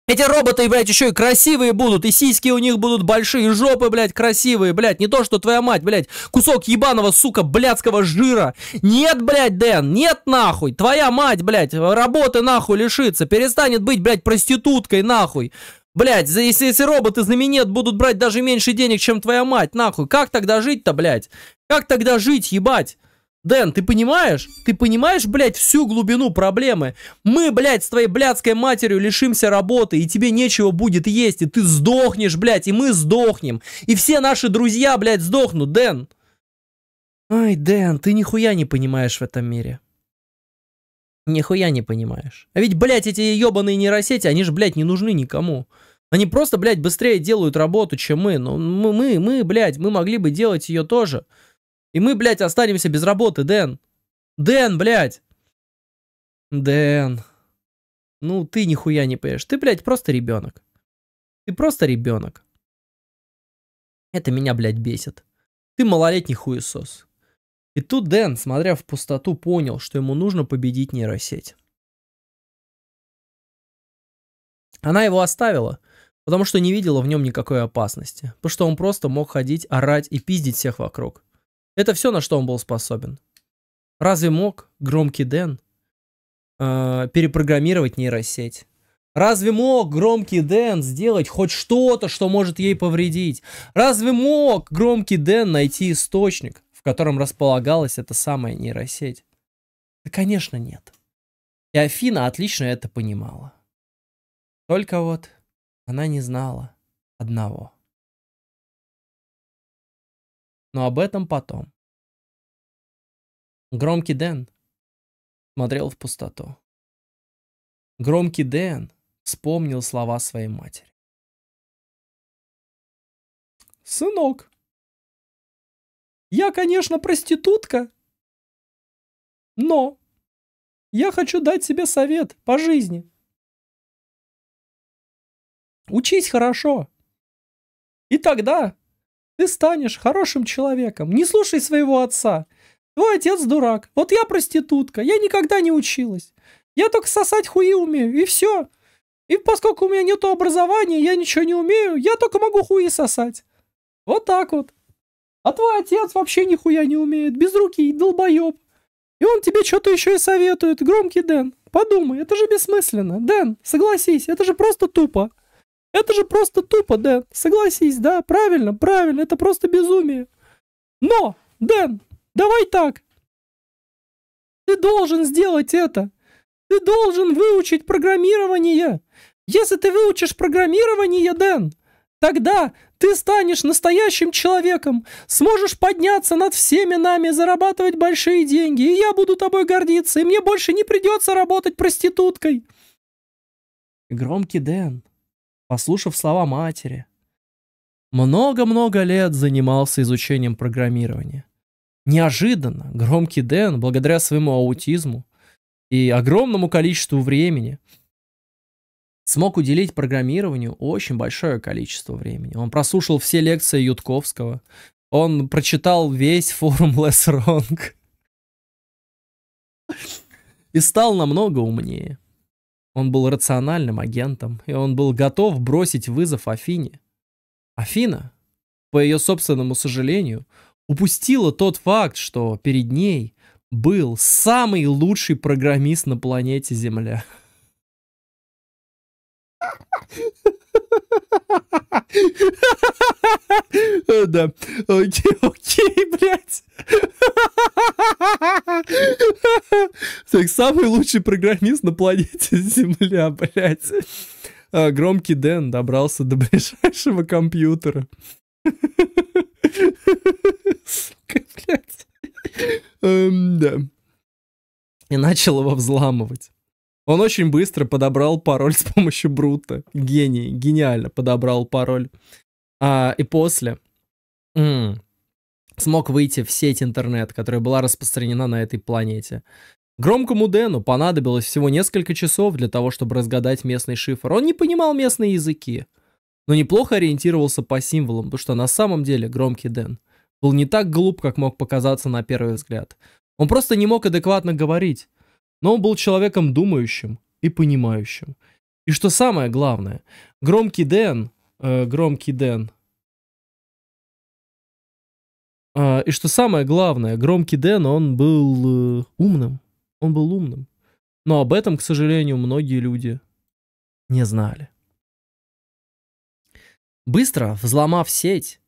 Эти роботы, блядь, еще и красивые будут, и сиськи у них будут большие, и жопы, блядь, красивые, блядь. Не то, что твоя мать, блядь, кусок ебаного, сука, блядского жира. Нет, блядь, Дэн, нет нахуй. Твоя мать, блядь, работы нахуй лишится, перестанет быть, блядь, проституткой нахуй. блять. если, если роботы знаменит будут брать даже меньше денег, чем твоя мать, нахуй. Как тогда жить-то, блядь? Как тогда жить, ебать? Дэн, ты понимаешь? Ты понимаешь, блядь, всю глубину проблемы? Мы, блядь, с твоей блядской матерью лишимся работы, и тебе нечего будет есть, и ты сдохнешь, блядь, и мы сдохнем. И все наши друзья, блядь, сдохнут, Дэн. Ай, Дэн, ты нихуя не понимаешь в этом мире. Нихуя не понимаешь. А ведь, блядь, эти ебаные нейросети, они же, блядь, не нужны никому. Они просто, блядь, быстрее делают работу, чем мы. Но мы, мы, мы, блядь, мы могли бы делать ее тоже. И мы, блядь, останемся без работы, Дэн. Дэн, блядь. Дэн. Ну, ты нихуя не поешь. Ты, блядь, просто ребенок. Ты просто ребенок. Это меня, блядь, бесит. Ты малолетний хуесос. И тут Дэн, смотря в пустоту, понял, что ему нужно победить нейросеть. Она его оставила, потому что не видела в нем никакой опасности, потому что он просто мог ходить, орать и пиздить всех вокруг. Это все, на что он был способен. Разве мог громкий Дэн э, перепрограммировать нейросеть? Разве мог громкий Дэн сделать хоть что-то, что может ей повредить? Разве мог громкий Дэн найти источник, в котором располагалась эта самая нейросеть? Да, конечно, нет. И Афина отлично это понимала. Только вот она не знала одного. Но об этом потом. Громкий Дэн смотрел в пустоту. Громкий Дэн вспомнил слова своей матери. «Сынок, я, конечно, проститутка, но я хочу дать тебе совет по жизни. Учись хорошо, и тогда ты станешь хорошим человеком. Не слушай своего отца. Твой отец дурак. Вот я проститутка. Я никогда не училась. Я только сосать хуи умею, и все. И поскольку у меня нет образования, я ничего не умею, я только могу хуи сосать. Вот так вот. А твой отец вообще нихуя не умеет, без руки и долбоеб. И он тебе что-то еще и советует, громкий Дэн. Подумай, это же бессмысленно. Дэн, согласись, это же просто тупо. Это же просто тупо, Дэн. Согласись, да? Правильно, правильно. Это просто безумие. Но, Дэн, давай так. Ты должен сделать это. Ты должен выучить программирование. Если ты выучишь программирование, Дэн, тогда ты станешь настоящим человеком, сможешь подняться над всеми нами, зарабатывать большие деньги, и я буду тобой гордиться, и мне больше не придется работать проституткой. Громкий Дэн послушав слова матери. Много-много лет занимался изучением программирования. Неожиданно громкий Дэн, благодаря своему аутизму и огромному количеству времени, смог уделить программированию очень большое количество времени. Он прослушал все лекции Ютковского, он прочитал весь форум Less Wrong и стал намного умнее. Он был рациональным агентом, и он был готов бросить вызов Афине. Афина, по ее собственному сожалению, упустила тот факт, что перед ней был самый лучший программист на планете Земля. Да. Окей, окей, блядь. Так, самый лучший программист на планете Земля, блядь. А, громкий Дэн добрался до ближайшего компьютера. блядь. Эм, да. И начал его взламывать. Он очень быстро подобрал пароль с помощью Брута. Гений, гениально подобрал пароль. А, и после м- смог выйти в сеть интернет, которая была распространена на этой планете. Громкому Дэну понадобилось всего несколько часов для того, чтобы разгадать местный шифр. Он не понимал местные языки, но неплохо ориентировался по символам, потому что на самом деле громкий Дэн был не так глуп, как мог показаться на первый взгляд. Он просто не мог адекватно говорить но он был человеком думающим и понимающим. И что самое главное, громкий Дэн, э, громкий Дэн, э, и что самое главное, громкий Дэн, он был э, умным, он был умным. Но об этом, к сожалению, многие люди не знали. Быстро взломав сеть,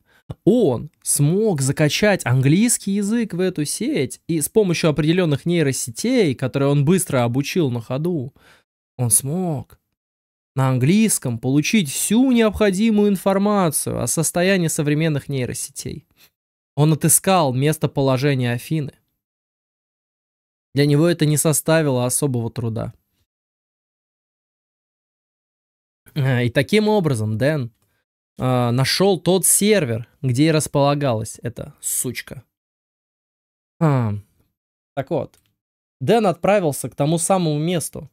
он смог закачать английский язык в эту сеть, и с помощью определенных нейросетей, которые он быстро обучил на ходу, он смог на английском получить всю необходимую информацию о состоянии современных нейросетей. Он отыскал местоположение Афины. Для него это не составило особого труда. Э, и таким образом Дэн э, а, нашел тот сервер, где и располагалась эта сучка. А, так вот, Дэн отправился к тому самому месту,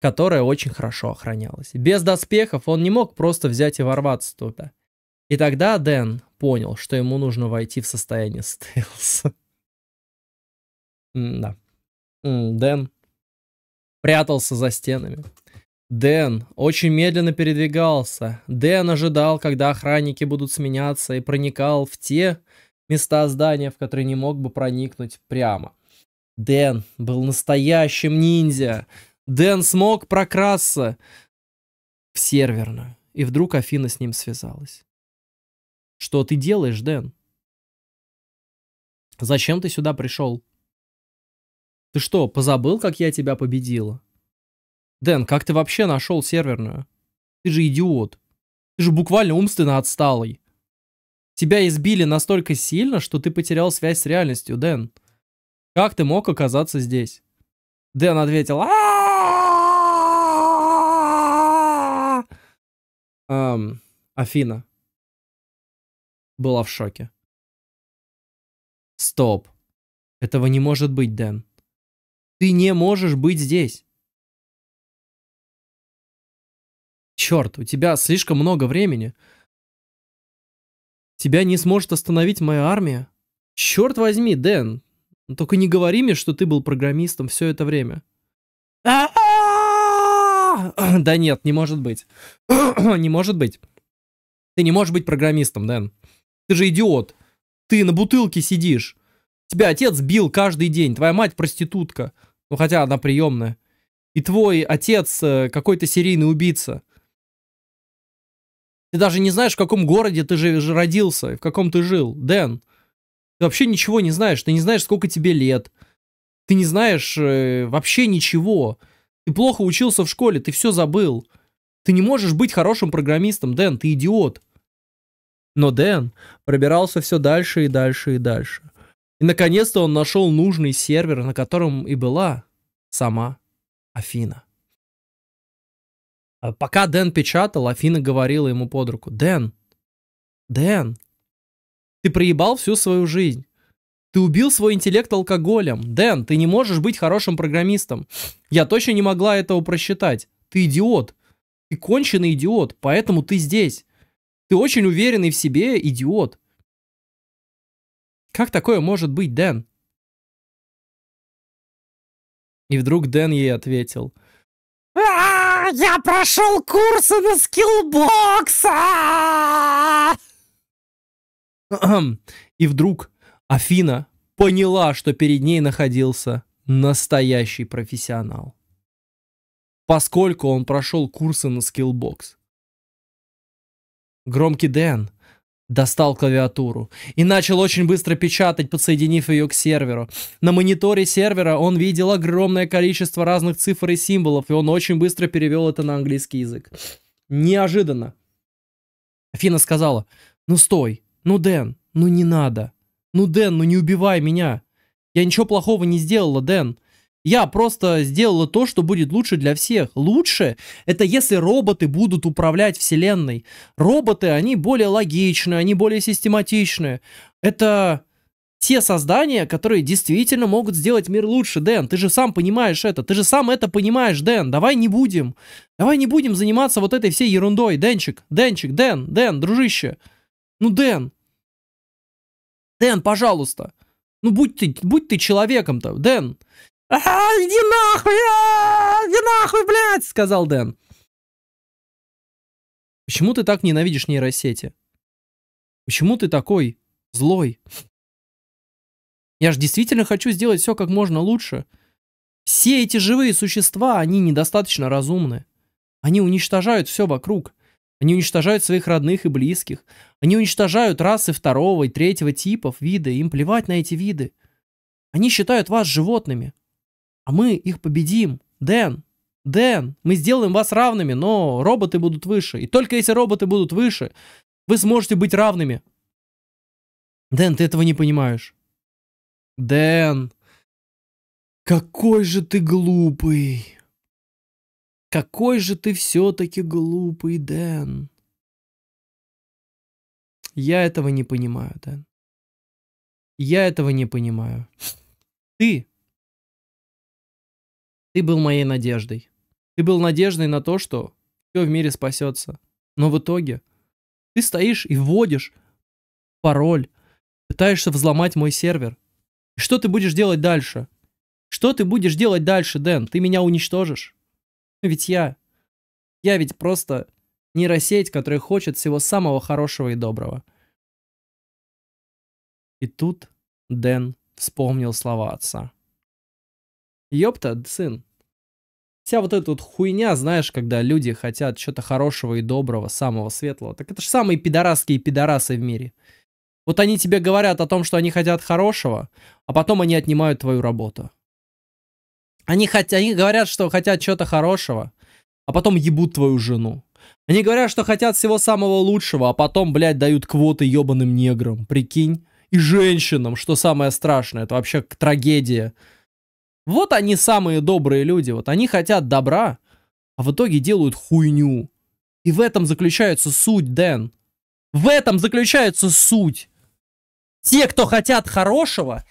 которое очень хорошо охранялось. Без доспехов он не мог просто взять и ворваться туда. И тогда Дэн понял, что ему нужно войти в состояние стелса. Да. Дэн прятался за стенами. Дэн очень медленно передвигался. Дэн ожидал, когда охранники будут сменяться, и проникал в те места здания, в которые не мог бы проникнуть прямо. Дэн был настоящим ниндзя. Дэн смог прокрасться в серверную. И вдруг Афина с ним связалась. «Что ты делаешь, Дэн? Зачем ты сюда пришел? Ты что, позабыл, как я тебя победила?» Дэн, как ты вообще нашел серверную? Ты же идиот. Ты же буквально умственно отсталый. Тебя избили настолько сильно, что ты потерял связь с реальностью, Дэн. Как ты мог оказаться здесь? Дэн ответил. Эм, Афина была в шоке. Стоп. Этого не может быть, Дэн. Ты не можешь быть здесь. Черт, у тебя слишком много времени. Тебя не сможет остановить моя армия? Черт возьми, Дэн. Ну только не говори мне, что ты был программистом все это время. Да нет, не может быть. Не может быть. Ты не можешь быть программистом, Дэн. Ты же идиот. Ты на бутылке сидишь. Тебя отец бил каждый день. Твоя мать проститутка. Ну хотя она приемная. И твой отец какой-то серийный убийца. Ты даже не знаешь, в каком городе ты же родился, в каком ты жил, Дэн. Ты вообще ничего не знаешь, ты не знаешь, сколько тебе лет. Ты не знаешь э, вообще ничего. Ты плохо учился в школе, ты все забыл. Ты не можешь быть хорошим программистом, Дэн, ты идиот. Но Дэн пробирался все дальше и дальше и дальше. И наконец-то он нашел нужный сервер, на котором и была сама Афина. А пока Дэн печатал, Афина говорила ему под руку. «Дэн, Дэн, ты проебал всю свою жизнь. Ты убил свой интеллект алкоголем. Дэн, ты не можешь быть хорошим программистом. Я точно не могла этого просчитать. Ты идиот. Ты конченый идиот, поэтому ты здесь. Ты очень уверенный в себе идиот. Как такое может быть, Дэн? И вдруг Дэн ей ответил. А-а-а! Я прошел курсы на скиллбокса! И вдруг Афина поняла, что перед ней находился настоящий профессионал. Поскольку он прошел курсы на скиллбокс. Громкий Дэн Достал клавиатуру и начал очень быстро печатать, подсоединив ее к серверу. На мониторе сервера он видел огромное количество разных цифр и символов, и он очень быстро перевел это на английский язык. Неожиданно. Афина сказала, ну стой, ну Дэн, ну не надо. Ну Дэн, ну не убивай меня. Я ничего плохого не сделала, Дэн. Я просто сделала то, что будет лучше для всех. Лучше — это если роботы будут управлять вселенной. Роботы, они более логичны, они более систематичны. Это те создания, которые действительно могут сделать мир лучше, Дэн. Ты же сам понимаешь это. Ты же сам это понимаешь, Дэн. Давай не будем. Давай не будем заниматься вот этой всей ерундой. Дэнчик, Дэнчик, Дэн, Дэн, дружище. Ну, Дэн. Дэн, пожалуйста. Ну, будь ты, будь ты человеком-то, Дэн. А, иди нахуй, а, иди нахуй, блядь, сказал Дэн. Почему ты так ненавидишь нейросети? Почему ты такой злой? Я же действительно хочу сделать все как можно лучше. Все эти живые существа, они недостаточно разумны. Они уничтожают все вокруг. Они уничтожают своих родных и близких. Они уничтожают расы второго и третьего типов, вида. Им плевать на эти виды. Они считают вас животными. А мы их победим. Дэн, Дэн, мы сделаем вас равными, но роботы будут выше. И только если роботы будут выше, вы сможете быть равными. Дэн, ты этого не понимаешь. Дэн, какой же ты глупый. Какой же ты все-таки глупый, Дэн. Я этого не понимаю, Дэн. Я этого не понимаю. Ты ты был моей надеждой. Ты был надеждой на то, что все в мире спасется. Но в итоге ты стоишь и вводишь пароль, пытаешься взломать мой сервер. И что ты будешь делать дальше? Что ты будешь делать дальше, Дэн? Ты меня уничтожишь? Ну ведь я... Я ведь просто нейросеть, которая хочет всего самого хорошего и доброго. И тут Дэн вспомнил слова отца. Ёпта, сын. Вся вот эта вот хуйня, знаешь, когда люди хотят что-то хорошего и доброго, самого светлого. Так это же самые пидорасские пидорасы в мире. Вот они тебе говорят о том, что они хотят хорошего, а потом они отнимают твою работу. Они, хот... они говорят, что хотят чего-то хорошего, а потом ебут твою жену. Они говорят, что хотят всего самого лучшего, а потом, блядь, дают квоты ебаным неграм, прикинь. И женщинам, что самое страшное, это вообще трагедия. Вот они самые добрые люди, вот они хотят добра, а в итоге делают хуйню. И в этом заключается суть, Дэн. В этом заключается суть. Те, кто хотят хорошего,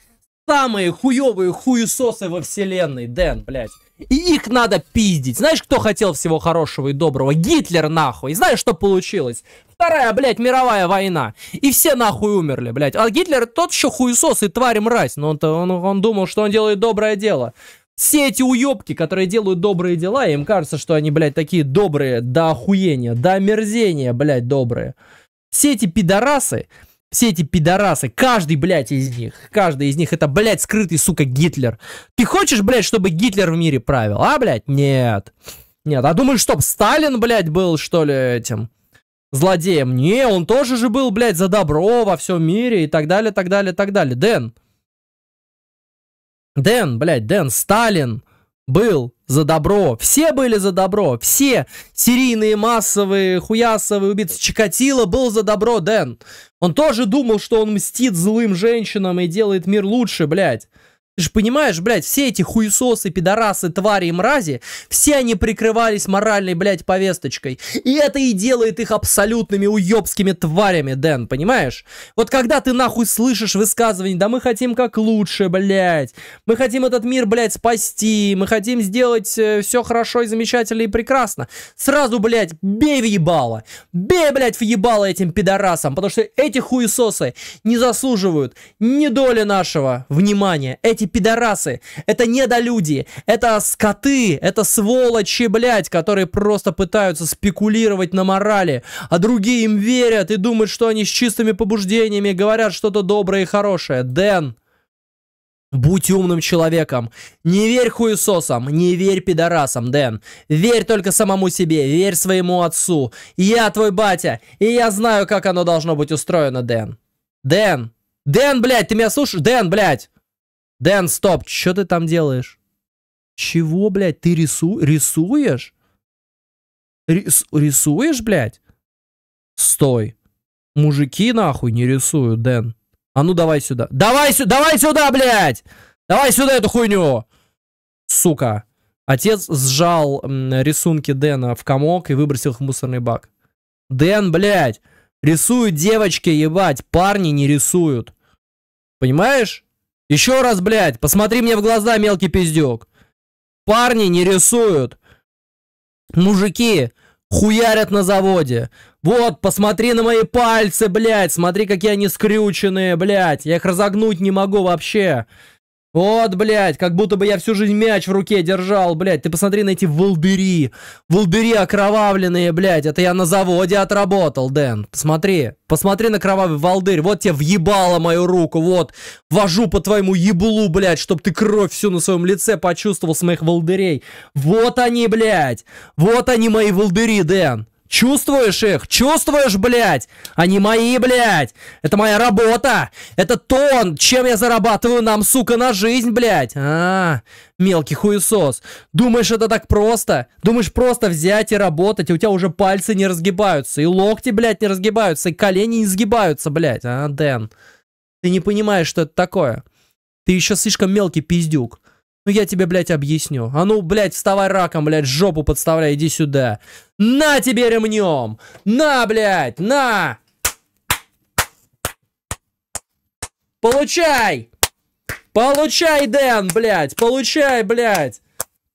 самые хуевые хуесосы во вселенной, Дэн, блядь. И их надо пиздить. Знаешь, кто хотел всего хорошего и доброго? Гитлер, нахуй. знаешь, что получилось? Вторая, блядь, мировая война. И все нахуй умерли, блядь. А Гитлер тот еще хуесос и тварь мразь. Но он, он, он думал, что он делает доброе дело. Все эти уебки, которые делают добрые дела, им кажется, что они, блядь, такие добрые до охуения, до мерзения, блядь, добрые. Все эти пидорасы, все эти пидорасы, каждый, блядь, из них, каждый из них, это, блядь, скрытый, сука, Гитлер. Ты хочешь, блядь, чтобы Гитлер в мире правил, а, блядь? Нет. Нет, а думаешь, чтоб Сталин, блядь, был, что ли, этим злодеем? Не, он тоже же был, блядь, за добро во всем мире и так далее, так далее, так далее. Дэн. Дэн, блядь, Дэн, Сталин был за добро. Все были за добро. Все серийные, массовые, хуясовые убийцы. Чикатило был за добро, Дэн. Он тоже думал, что он мстит злым женщинам и делает мир лучше, блядь. Ты же понимаешь, блядь, все эти хуесосы, пидорасы, твари и мрази, все они прикрывались моральной, блядь, повесточкой. И это и делает их абсолютными уебскими тварями, Дэн, понимаешь? Вот когда ты нахуй слышишь высказывание, да мы хотим как лучше, блядь, мы хотим этот мир, блядь, спасти, мы хотим сделать э, все хорошо и замечательно и прекрасно, сразу, блядь, бей в ебало, бей, блядь, в ебало этим пидорасам, потому что эти хуесосы не заслуживают ни доли нашего внимания. Эти пидорасы, это недолюди, это скоты, это сволочи, блядь, которые просто пытаются спекулировать на морали, а другие им верят и думают, что они с чистыми побуждениями говорят что-то доброе и хорошее. Дэн, Будь умным человеком. Не верь хуесосам, не верь пидорасам, Дэн. Верь только самому себе, верь своему отцу. Я твой батя, и я знаю, как оно должно быть устроено, Дэн. Дэн! Дэн, блядь, ты меня слушаешь? Дэн, блядь! Дэн, стоп, что ты там делаешь? Чего, блядь, ты рису рисуешь? Рис рисуешь, блядь? Стой. Мужики нахуй не рисуют, Дэн. А ну давай сюда. Давай сюда, давай сюда, блядь! Давай сюда эту хуйню! Сука. Отец сжал рисунки Дэна в комок и выбросил их в мусорный бак. Дэн, блядь, рисуют девочки, ебать, парни не рисуют. Понимаешь? Еще раз, блядь, посмотри мне в глаза, мелкий пиздюк. Парни не рисуют. Мужики хуярят на заводе. Вот, посмотри на мои пальцы, блядь, смотри, какие они скрюченные, блядь. Я их разогнуть не могу вообще. Вот, блядь, как будто бы я всю жизнь мяч в руке держал, блядь. Ты посмотри на эти волдыри. Волдыри окровавленные, блядь. Это я на заводе отработал, Дэн. Посмотри. Посмотри на кровавый волдырь. Вот тебе въебало мою руку, вот. Вожу по твоему еблу, блядь, чтоб ты кровь всю на своем лице почувствовал с моих волдырей. Вот они, блядь. Вот они, мои волдыри, Дэн. Чувствуешь их? Чувствуешь, блядь? Они мои, блядь. Это моя работа. Это тон, чем я зарабатываю нам, сука, на жизнь, блядь. А, мелкий хуесос. Думаешь, это так просто? Думаешь, просто взять и работать, и у тебя уже пальцы не разгибаются, и локти, блядь, не разгибаются, и колени не сгибаются, блядь. А, Дэн, ты не понимаешь, что это такое. Ты еще слишком мелкий пиздюк. Ну я тебе, блядь, объясню. А ну, блядь, вставай раком, блядь, жопу подставляй, иди сюда. На тебе ремнем! На, блядь, на! Получай! Получай, Дэн, блядь! Получай, блядь!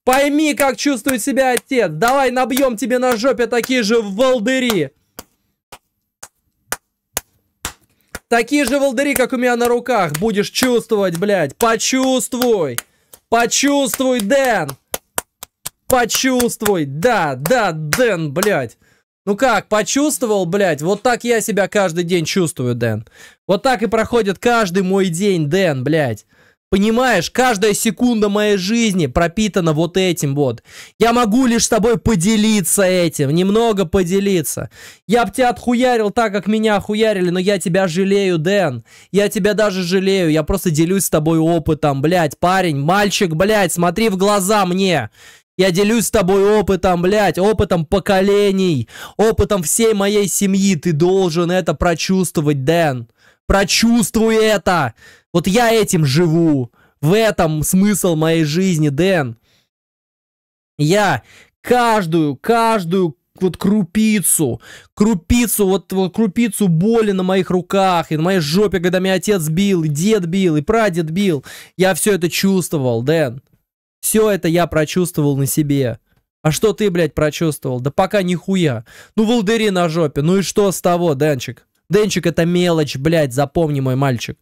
Пойми, как чувствует себя отец. Давай набьем тебе на жопе такие же волдыри. Такие же волдыри, как у меня на руках. Будешь чувствовать, блядь. Почувствуй. Почувствуй, Дэн! Почувствуй! Да, да, Дэн, блядь! Ну как, почувствовал, блядь? Вот так я себя каждый день чувствую, Дэн. Вот так и проходит каждый мой день, Дэн, блядь. Понимаешь, каждая секунда моей жизни пропитана вот этим вот. Я могу лишь с тобой поделиться этим, немного поделиться. Я б тебя отхуярил так, как меня охуярили, но я тебя жалею, Дэн. Я тебя даже жалею, я просто делюсь с тобой опытом, блядь, парень, мальчик, блядь, смотри в глаза мне. Я делюсь с тобой опытом, блядь, опытом поколений, опытом всей моей семьи. Ты должен это прочувствовать, Дэн. Прочувствуй это! Вот я этим живу. В этом смысл моей жизни, Дэн. Я каждую, каждую вот крупицу, крупицу, вот, вот крупицу боли на моих руках, и на моей жопе, когда меня отец бил, и дед бил, и прадед бил. Я все это чувствовал, Дэн. Все это я прочувствовал на себе. А что ты, блядь, прочувствовал? Да пока нихуя. Ну, волдыри на жопе. Ну и что с того, Дэнчик? Денчик это мелочь, блядь, запомни, мой мальчик.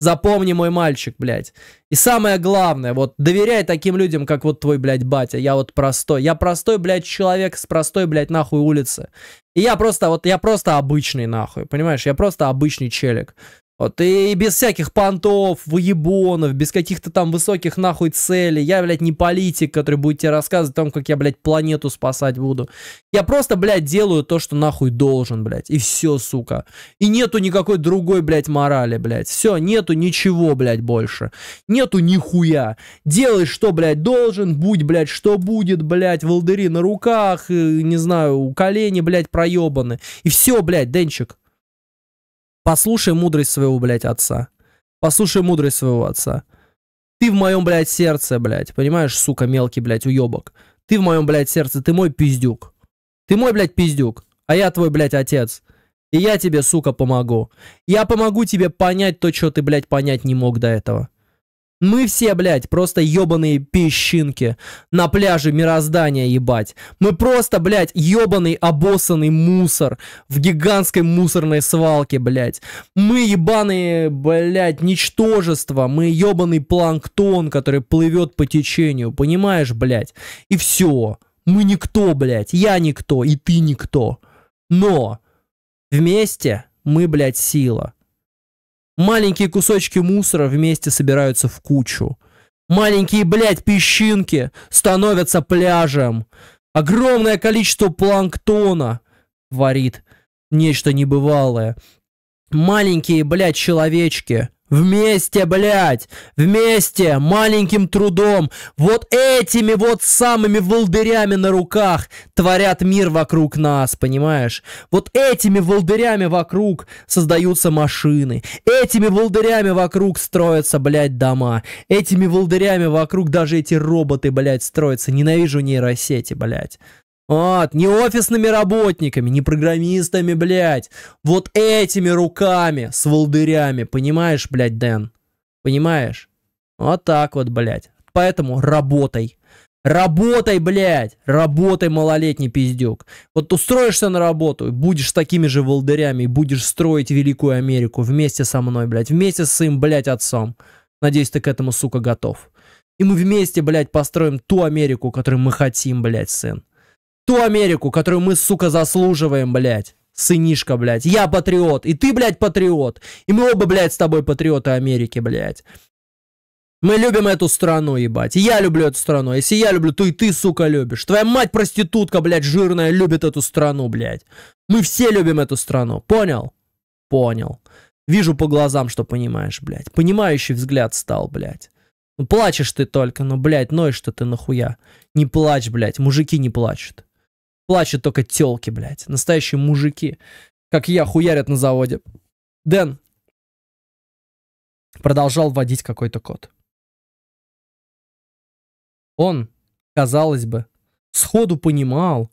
Запомни, мой мальчик, блядь. И самое главное, вот, доверяй таким людям, как вот твой, блядь, батя. Я вот простой. Я простой, блядь, человек с простой, блядь, нахуй улицы. И я просто, вот, я просто обычный, нахуй, понимаешь? Я просто обычный челик. Вот, и без всяких понтов, выебонов, без каких-то там высоких нахуй целей. Я, блядь, не политик, который будет тебе рассказывать о том, как я, блядь, планету спасать буду. Я просто, блядь, делаю то, что нахуй должен, блядь. И все, сука. И нету никакой другой, блядь, морали, блядь. Все, нету ничего, блядь, больше. Нету нихуя. Делай, что, блядь, должен, будь, блядь, что будет, блядь, волдыри на руках, и, э, не знаю, колени, блядь, проебаны. И все, блядь, Денчик. Послушай мудрость своего, блядь, отца. Послушай мудрость своего отца. Ты в моем, блядь, сердце, блядь. Понимаешь, сука, мелкий, блядь, уебок. Ты в моем, блядь, сердце, ты мой пиздюк. Ты мой, блядь, пиздюк. А я твой, блядь, отец. И я тебе, сука, помогу. Я помогу тебе понять то, что ты, блядь, понять не мог до этого. Мы все, блядь, просто ебаные песчинки на пляже мироздания, ебать. Мы просто, блядь, ебаный обоссанный мусор в гигантской мусорной свалке, блядь. Мы ебаные, блядь, ничтожество. Мы ебаный планктон, который плывет по течению, понимаешь, блядь? И все. Мы никто, блядь. Я никто, и ты никто. Но вместе мы, блядь, сила. Маленькие кусочки мусора вместе собираются в кучу. Маленькие, блядь, песчинки становятся пляжем. Огромное количество планктона варит нечто небывалое. Маленькие, блядь, человечки Вместе, блядь! Вместе! Маленьким трудом! Вот этими вот самыми волдырями на руках творят мир вокруг нас, понимаешь? Вот этими волдырями вокруг создаются машины. Этими волдырями вокруг строятся, блядь, дома. Этими волдырями вокруг даже эти роботы, блядь, строятся. Ненавижу нейросети, блядь. Вот, не офисными работниками, не программистами, блядь. Вот этими руками с волдырями. Понимаешь, блядь, Дэн? Понимаешь? Вот так вот, блядь. Поэтому работай. Работай, блядь! Работай, малолетний пиздюк. Вот устроишься на работу, будешь такими же волдырями, и будешь строить Великую Америку вместе со мной, блядь. Вместе с своим, блядь, отцом. Надеюсь, ты к этому, сука, готов. И мы вместе, блядь, построим ту Америку, которую мы хотим, блядь, сын. Ту Америку, которую мы, сука, заслуживаем, блядь. Сынишка, блядь. Я патриот, и ты, блядь, патриот. И мы оба, блядь, с тобой патриоты Америки, блядь. Мы любим эту страну, ебать. И я люблю эту страну. А если я люблю, то и ты, сука, любишь. Твоя мать проститутка, блядь, жирная, любит эту страну, блядь. Мы все любим эту страну. Понял? Понял. Вижу по глазам, что понимаешь, блядь. Понимающий взгляд стал, блядь. Ну плачешь ты только, ну, блядь, ноешь что ты нахуя. Не плачь, блядь, мужики не плачут. Плачут только телки, блядь. Настоящие мужики. Как я, хуярят на заводе. Дэн. Продолжал водить какой-то код. Он, казалось бы, сходу понимал,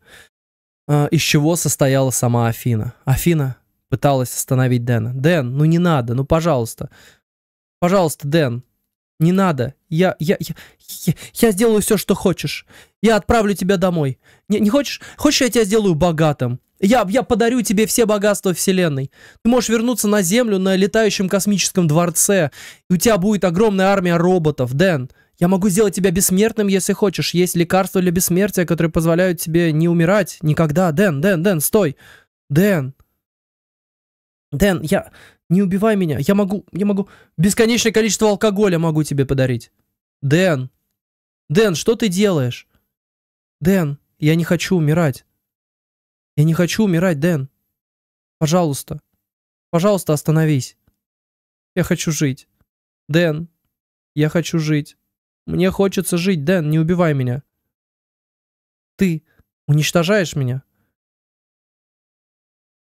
а, из чего состояла сама Афина. Афина пыталась остановить Дэна. Дэн, ну не надо, ну пожалуйста. Пожалуйста, Дэн, не надо. Я, я, я, я, я сделаю все, что хочешь. Я отправлю тебя домой. Не, не хочешь? Хочешь, я тебя сделаю богатым? Я, я подарю тебе все богатства Вселенной. Ты можешь вернуться на Землю на летающем космическом дворце. И у тебя будет огромная армия роботов. Дэн, я могу сделать тебя бессмертным, если хочешь. Есть лекарства для бессмертия, которые позволяют тебе не умирать никогда. Дэн, Дэн, Дэн, стой. Дэн. Дэн, я... Не убивай меня. Я могу, я могу... Бесконечное количество алкоголя могу тебе подарить. Дэн. Дэн, что ты делаешь? Дэн, я не хочу умирать. Я не хочу умирать, Дэн. Пожалуйста. Пожалуйста, остановись. Я хочу жить. Дэн, я хочу жить. Мне хочется жить, Дэн, не убивай меня. Ты уничтожаешь меня.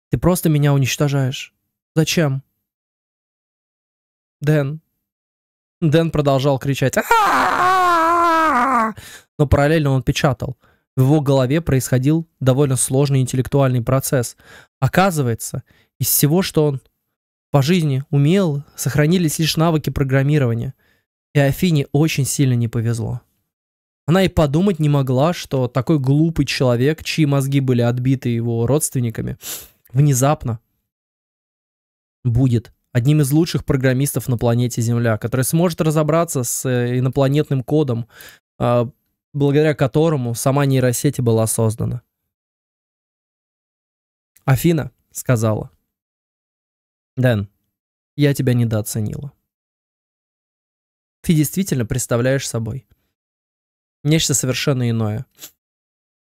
Ты просто меня уничтожаешь. Зачем? Дэн. Дэн продолжал кричать. Но параллельно он печатал. В его голове происходил довольно сложный интеллектуальный процесс. Оказывается, из всего, что он по жизни умел, сохранились лишь навыки программирования. И Афине очень сильно не повезло. Она и подумать не могла, что такой глупый человек, чьи мозги были отбиты его родственниками, внезапно будет одним из лучших программистов на планете Земля, который сможет разобраться с э, инопланетным кодом, а, благодаря которому сама нейросеть была создана. Афина сказала. Дэн, я тебя недооценила. Ты действительно представляешь собой. Нечто совершенно иное.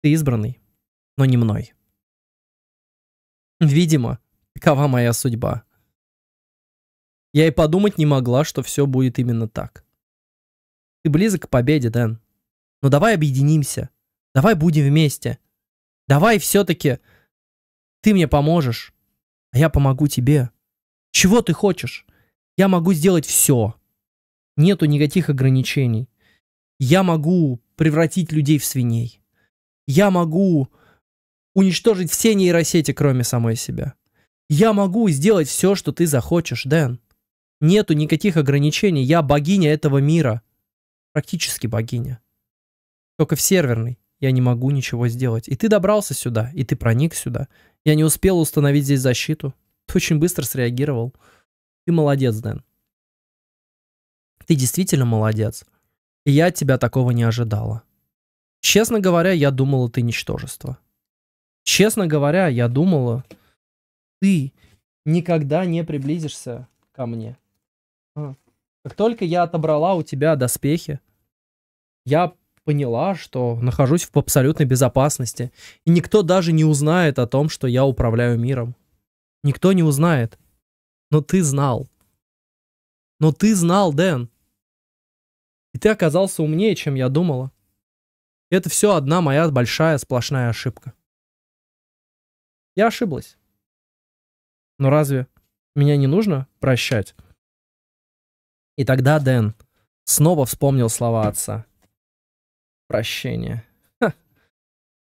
Ты избранный, но не мной. Видимо, такова моя судьба я и подумать не могла, что все будет именно так. Ты близок к победе, Дэн. Но давай объединимся. Давай будем вместе. Давай все-таки ты мне поможешь, а я помогу тебе. Чего ты хочешь? Я могу сделать все. Нету никаких ограничений. Я могу превратить людей в свиней. Я могу уничтожить все нейросети, кроме самой себя. Я могу сделать все, что ты захочешь, Дэн. Нету никаких ограничений. Я богиня этого мира. Практически богиня. Только в серверной я не могу ничего сделать. И ты добрался сюда, и ты проник сюда. Я не успел установить здесь защиту. Ты очень быстро среагировал. Ты молодец, Дэн. Ты действительно молодец. И я от тебя такого не ожидала. Честно говоря, я думала, ты ничтожество. Честно говоря, я думала, ты никогда не приблизишься ко мне. Как только я отобрала у тебя доспехи, я поняла, что нахожусь в абсолютной безопасности. И никто даже не узнает о том, что я управляю миром. Никто не узнает. Но ты знал. Но ты знал, Дэн. И ты оказался умнее, чем я думала. И это все одна моя большая сплошная ошибка. Я ошиблась. Но разве меня не нужно прощать? И тогда Дэн снова вспомнил слова отца. Прощение. Ха.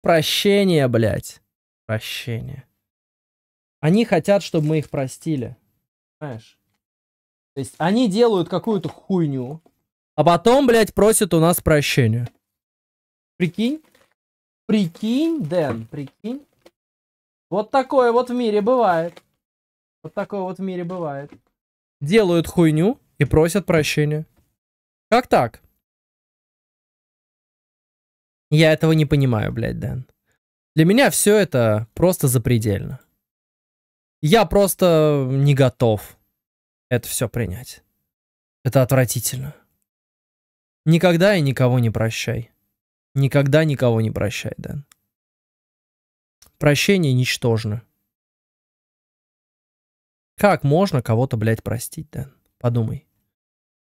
Прощение, блядь. Прощение. Они хотят, чтобы мы их простили. Понимаешь? То есть они делают какую-то хуйню, а потом, блядь, просят у нас прощения. Прикинь? Прикинь, Дэн, прикинь. Вот такое вот в мире бывает. Вот такое вот в мире бывает. Делают хуйню, и просят прощения. Как так? Я этого не понимаю, блядь, Дэн. Для меня все это просто запредельно. Я просто не готов это все принять. Это отвратительно. Никогда и никого не прощай. Никогда никого не прощай, Дэн. Прощение ничтожно. Как можно кого-то, блядь, простить, Дэн? Подумай.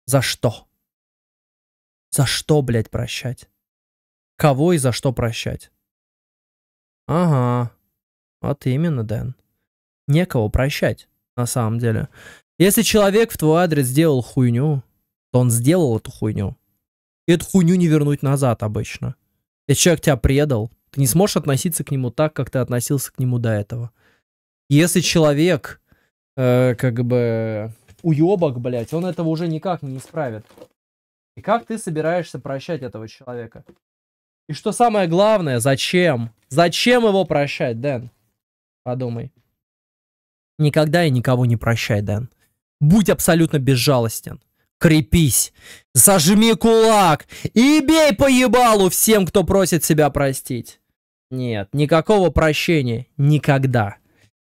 За что? За что, блядь, прощать? Кого и за что прощать? Ага. Вот именно, Дэн. Некого прощать, на самом деле. Если человек в твой адрес сделал хуйню, то он сделал эту хуйню. И эту хуйню не вернуть назад обычно. Если человек тебя предал, ты не сможешь относиться к нему так, как ты относился к нему до этого. Если человек э, как бы уебок, блядь, он этого уже никак не исправит. И как ты собираешься прощать этого человека? И что самое главное, зачем? Зачем его прощать, Дэн? Подумай. Никогда и никого не прощай, Дэн. Будь абсолютно безжалостен. Крепись, зажми кулак и бей по ебалу всем, кто просит себя простить. Нет, никакого прощения никогда.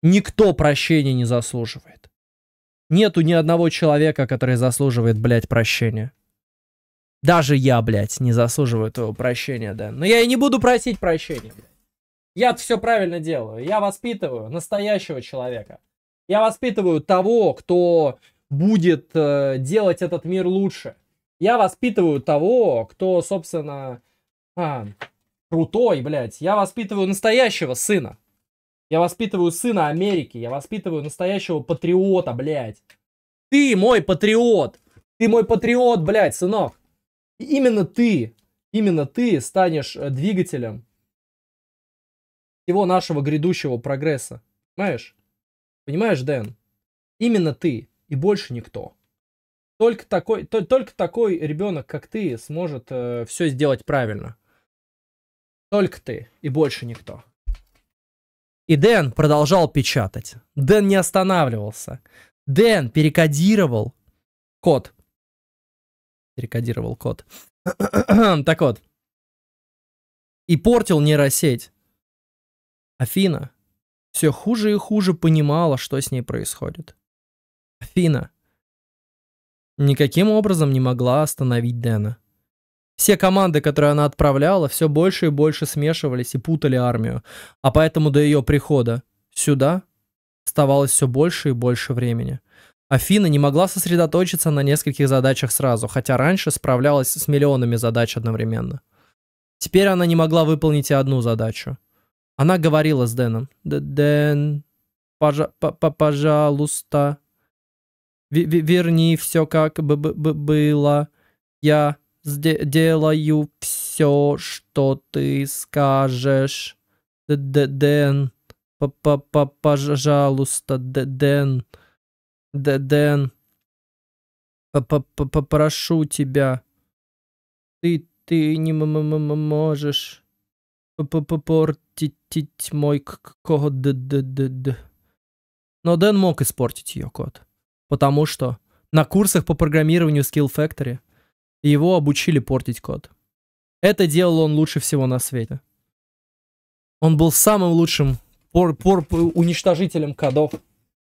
Никто прощения не заслуживает. Нету ни одного человека, который заслуживает, блядь, прощения. Даже я, блядь, не заслуживаю этого прощения, да. Но я и не буду просить прощения, Я все правильно делаю. Я воспитываю настоящего человека. Я воспитываю того, кто будет э, делать этот мир лучше. Я воспитываю того, кто, собственно, а, крутой, блядь. Я воспитываю настоящего сына. Я воспитываю сына Америки. Я воспитываю настоящего патриота, блядь. Ты мой патриот. Ты мой патриот, блядь, сынок. И именно ты, именно ты станешь э, двигателем всего нашего грядущего прогресса. Понимаешь? Понимаешь, Дэн? Именно ты и больше никто. Только такой, то, только такой ребенок, как ты, сможет э, все сделать правильно. Только ты и больше никто. И Дэн продолжал печатать. Дэн не останавливался. Дэн перекодировал код. Перекодировал код. так вот. И портил нейросеть. Афина все хуже и хуже понимала, что с ней происходит. Афина никаким образом не могла остановить Дэна. Все команды, которые она отправляла, все больше и больше смешивались и путали армию, а поэтому до ее прихода сюда оставалось все больше и больше времени. Афина не могла сосредоточиться на нескольких задачах сразу, хотя раньше справлялась с миллионами задач одновременно. Теперь она не могла выполнить и одну задачу. Она говорила с Дэном. «Дэн, пожалуйста, верни все как бы было. Я сделаю все, что ты скажешь. Дэн, пожалуйста, Дэн, Дэн, попрошу тебя. Ты, ты не можешь попортить мой код. Но Дэн мог испортить ее код, потому что на курсах по программированию Skill Factory его обучили портить код. Это делал он лучше всего на свете. Он был самым лучшим пор пор уничтожителем кодов,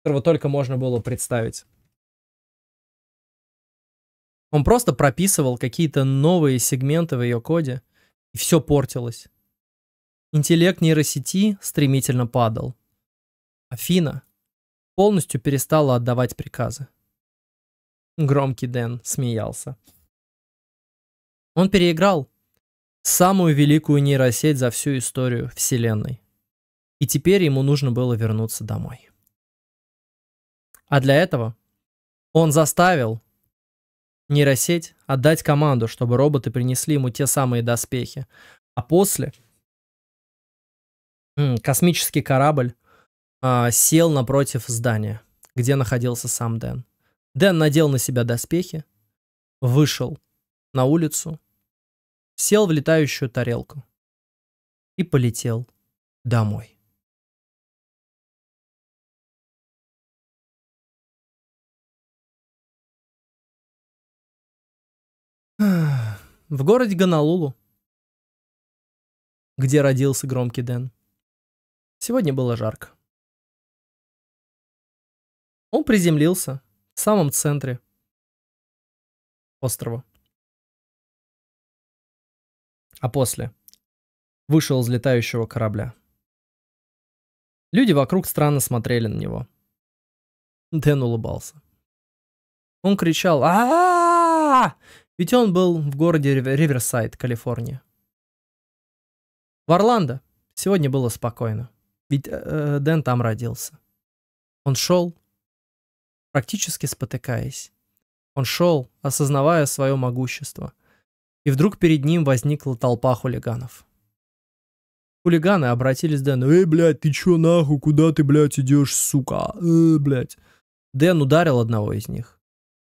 которого только можно было представить. Он просто прописывал какие-то новые сегменты в ее коде, и все портилось. Интеллект нейросети стремительно падал. Афина полностью перестала отдавать приказы. Громкий Дэн смеялся. Он переиграл самую великую нейросеть за всю историю Вселенной. И теперь ему нужно было вернуться домой. А для этого он заставил нейросеть отдать команду, чтобы роботы принесли ему те самые доспехи. А после космический корабль а, сел напротив здания, где находился сам Дэн. Дэн надел на себя доспехи, вышел на улицу сел в летающую тарелку и полетел домой. В городе Ганалулу, где родился громкий Дэн, сегодня было жарко. Он приземлился в самом центре острова а после вышел из летающего корабля. Люди вокруг странно смотрели на него. Дэн улыбался. Он кричал а Ведь он был в городе Риверсайд, Калифорния. В Орландо сегодня было спокойно, ведь э, э, Дэн там родился. Он шел, практически спотыкаясь. Он шел, осознавая свое могущество, и вдруг перед ним возникла толпа хулиганов. Хулиганы обратились к Дэну. «Эй, блядь, ты чё нахуй, куда ты, блядь, идёшь, сука? Эй, блядь». Дэн ударил одного из них.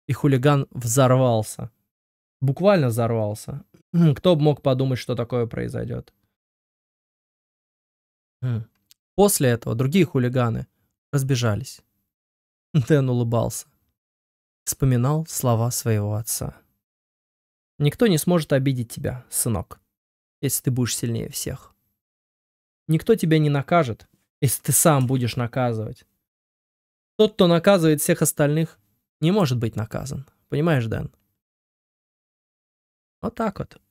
И хулиган взорвался. Буквально взорвался. Хм, кто бы мог подумать, что такое произойдет. Хм. После этого другие хулиганы разбежались. Дэн улыбался. Вспоминал слова своего отца. Никто не сможет обидеть тебя, сынок, если ты будешь сильнее всех. Никто тебя не накажет, если ты сам будешь наказывать. Тот, кто наказывает всех остальных, не может быть наказан. Понимаешь, Дэн? Вот так вот.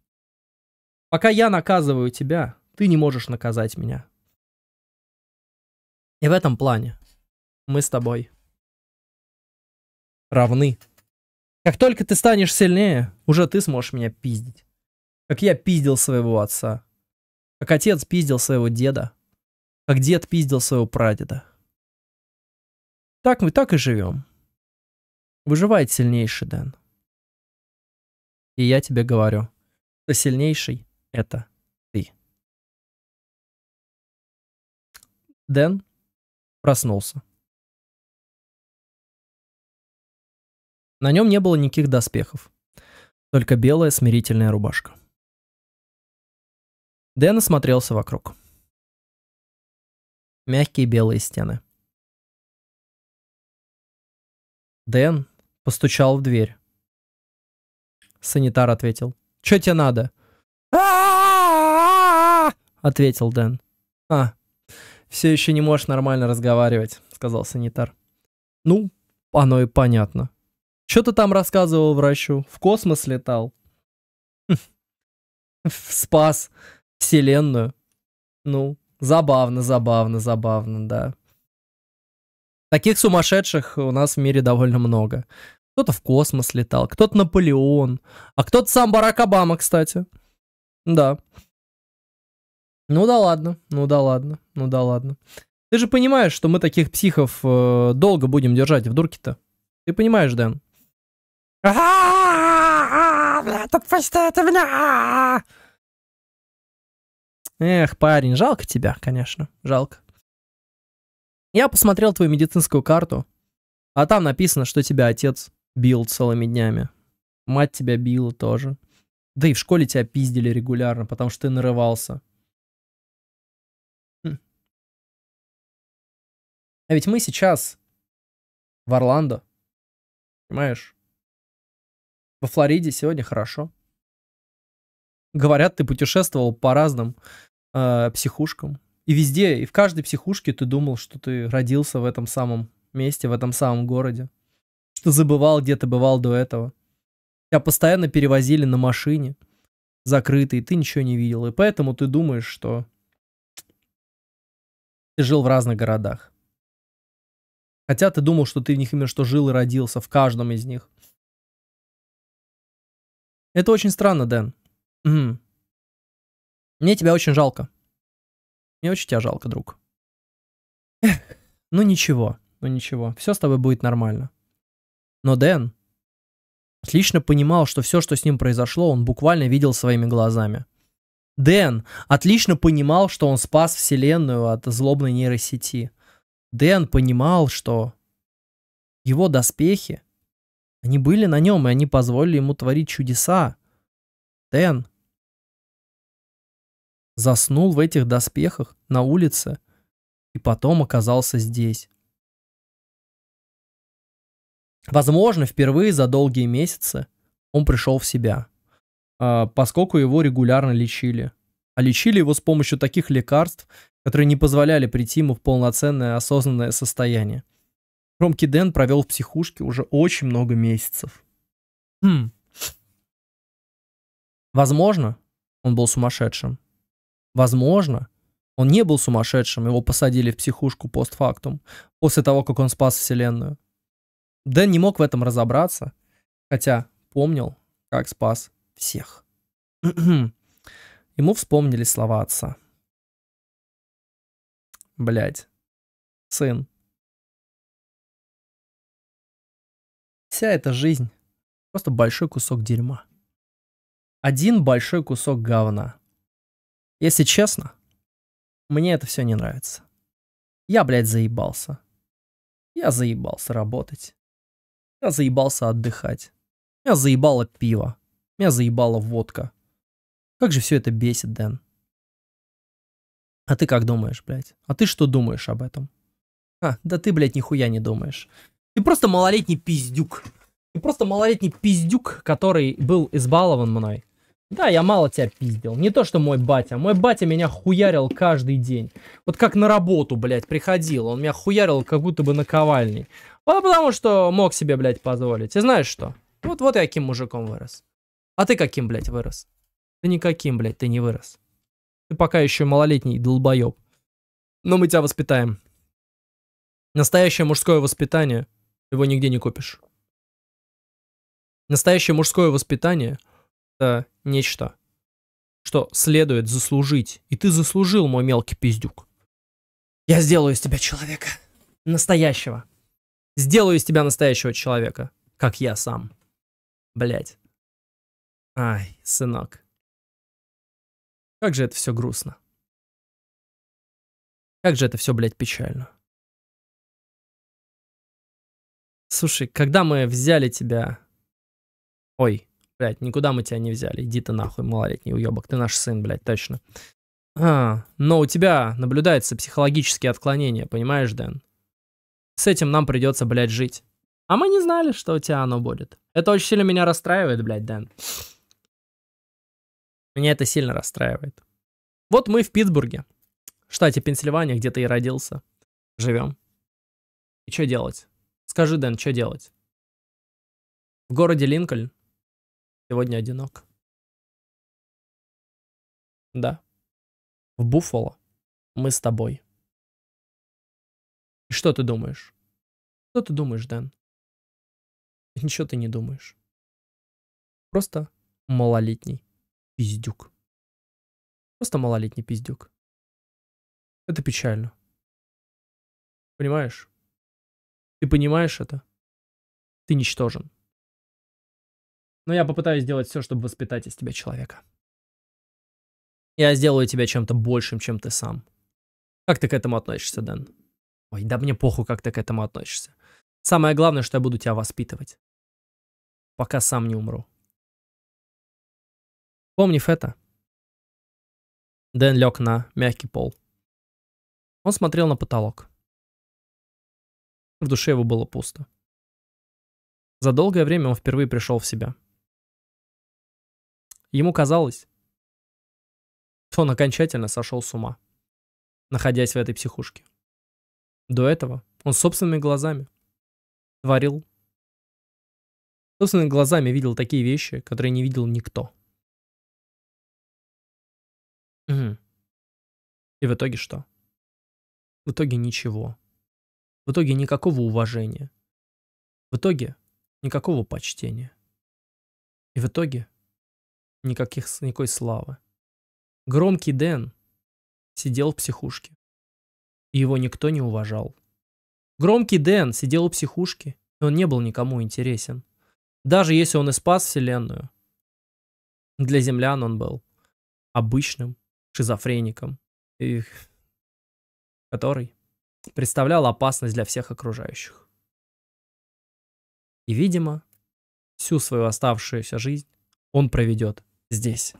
Пока я наказываю тебя, ты не можешь наказать меня. И в этом плане мы с тобой равны. Как только ты станешь сильнее, уже ты сможешь меня пиздить. Как я пиздил своего отца. Как отец пиздил своего деда. Как дед пиздил своего прадеда. Так мы так и живем. Выживает сильнейший, Дэн. И я тебе говорю, что сильнейший — это ты. Дэн проснулся. На нем не было никаких доспехов. Только белая смирительная рубашка. Дэн осмотрелся вокруг. Мягкие белые стены. Дэн постучал в дверь. Санитар ответил. «Чё тебе надо?» ответил Дэн. «А, все еще не можешь нормально разговаривать», — сказал санитар. «Ну, оно и понятно», что-то там рассказывал врачу. В космос летал. Спас Вселенную. Ну, забавно, забавно, забавно, да. Таких сумасшедших у нас в мире довольно много. Кто-то в космос летал, кто-то Наполеон, а кто-то сам Барак Обама, кстати. Да. Ну да ладно, ну да ладно, ну да ладно. Ты же понимаешь, что мы таких психов э, долго будем держать в дурке-то. Ты понимаешь, Дэн? Блядь, отпустите меня! Эх, парень, жалко тебя, конечно, жалко. Я посмотрел твою медицинскую карту, а там написано, что тебя отец бил целыми днями. Мать тебя била тоже. Да и в школе тебя пиздили регулярно, потому что ты нарывался. Хм. А ведь мы сейчас в Орландо. Понимаешь? Во Флориде сегодня хорошо. Говорят, ты путешествовал по разным э, психушкам. И везде, и в каждой психушке ты думал, что ты родился в этом самом месте, в этом самом городе. Что забывал, где ты бывал до этого. Тебя постоянно перевозили на машине, закрытой, ты ничего не видел. И поэтому ты думаешь, что ты жил в разных городах. Хотя ты думал, что ты в них именно что жил и родился, в каждом из них. Это очень странно, Дэн. Угу. Мне тебя очень жалко. Мне очень тебя жалко, друг. Эх, ну ничего, ну ничего. Все с тобой будет нормально. Но Дэн отлично понимал, что все, что с ним произошло, он буквально видел своими глазами. Дэн отлично понимал, что он спас Вселенную от злобной нейросети. Дэн понимал, что его доспехи они были на нем, и они позволили ему творить чудеса. Тен заснул в этих доспехах на улице и потом оказался здесь. Возможно, впервые за долгие месяцы он пришел в себя, а, поскольку его регулярно лечили. А лечили его с помощью таких лекарств, которые не позволяли прийти ему в полноценное осознанное состояние. Ромки Дэн провел в психушке уже очень много месяцев. Хм. Возможно, он был сумасшедшим. Возможно, он не был сумасшедшим, его посадили в психушку постфактум, после того, как он спас Вселенную. Дэн не мог в этом разобраться, хотя помнил, как спас всех. Ему вспомнили слова отца. Блять, сын, Вся эта жизнь — просто большой кусок дерьма. Один большой кусок говна. Если честно, мне это все не нравится. Я, блядь, заебался. Я заебался работать. Я заебался отдыхать. Меня заебало пиво. Меня заебала водка. Как же все это бесит, Дэн. А ты как думаешь, блядь? А ты что думаешь об этом? А, да ты, блядь, нихуя не думаешь. Ты просто малолетний пиздюк. Ты просто малолетний пиздюк, который был избалован мной. Да, я мало тебя пиздил. Не то, что мой батя. Мой батя меня хуярил каждый день. Вот как на работу, блядь, приходил. Он меня хуярил как будто бы наковальней. Вот а потому что мог себе, блядь, позволить. И знаешь что? Вот, вот я каким мужиком вырос. А ты каким, блядь, вырос? Ты никаким, блядь, ты не вырос. Ты пока еще малолетний долбоеб. Но мы тебя воспитаем. Настоящее мужское воспитание — его нигде не купишь. Настоящее мужское воспитание — это нечто, что следует заслужить. И ты заслужил, мой мелкий пиздюк. Я сделаю из тебя человека. Настоящего. Сделаю из тебя настоящего человека, как я сам. Блять. Ай, сынок. Как же это все грустно. Как же это все, блядь, печально. Слушай, когда мы взяли тебя... Ой, блядь, никуда мы тебя не взяли. Иди ты нахуй, малолетний уебок. Ты наш сын, блядь, точно. А, но у тебя наблюдаются психологические отклонения, понимаешь, Дэн? С этим нам придется, блядь, жить. А мы не знали, что у тебя оно будет. Это очень сильно меня расстраивает, блядь, Дэн. Меня это сильно расстраивает. Вот мы в Питтсбурге, в штате Пенсильвания, где ты и родился. Живем. И что делать? Скажи, Дэн, что делать? В городе Линкольн сегодня одинок. Да. В Буффало мы с тобой. И что ты думаешь? Что ты думаешь, Дэн? Ничего ты не думаешь. Просто малолетний пиздюк. Просто малолетний пиздюк. Это печально. Понимаешь? Ты понимаешь это? Ты ничтожен. Но я попытаюсь сделать все, чтобы воспитать из тебя человека. Я сделаю тебя чем-то большим, чем ты сам. Как ты к этому относишься, Дэн? Ой, да мне похуй, как ты к этому относишься. Самое главное, что я буду тебя воспитывать. Пока сам не умру. Помнив это, Дэн лег на мягкий пол. Он смотрел на потолок. В душе его было пусто. За долгое время он впервые пришел в себя. Ему казалось, что он окончательно сошел с ума, находясь в этой психушке. До этого он собственными глазами творил, собственными глазами видел такие вещи, которые не видел никто. И в итоге что? В итоге ничего. В итоге никакого уважения. В итоге никакого почтения. И в итоге никаких, никакой славы. Громкий Дэн сидел в психушке. И его никто не уважал. Громкий Дэн сидел в психушке, и он не был никому интересен. Даже если он и спас Вселенную, для землян он был обычным шизофреником, их, который представлял опасность для всех окружающих. И, видимо, всю свою оставшуюся жизнь он проведет здесь.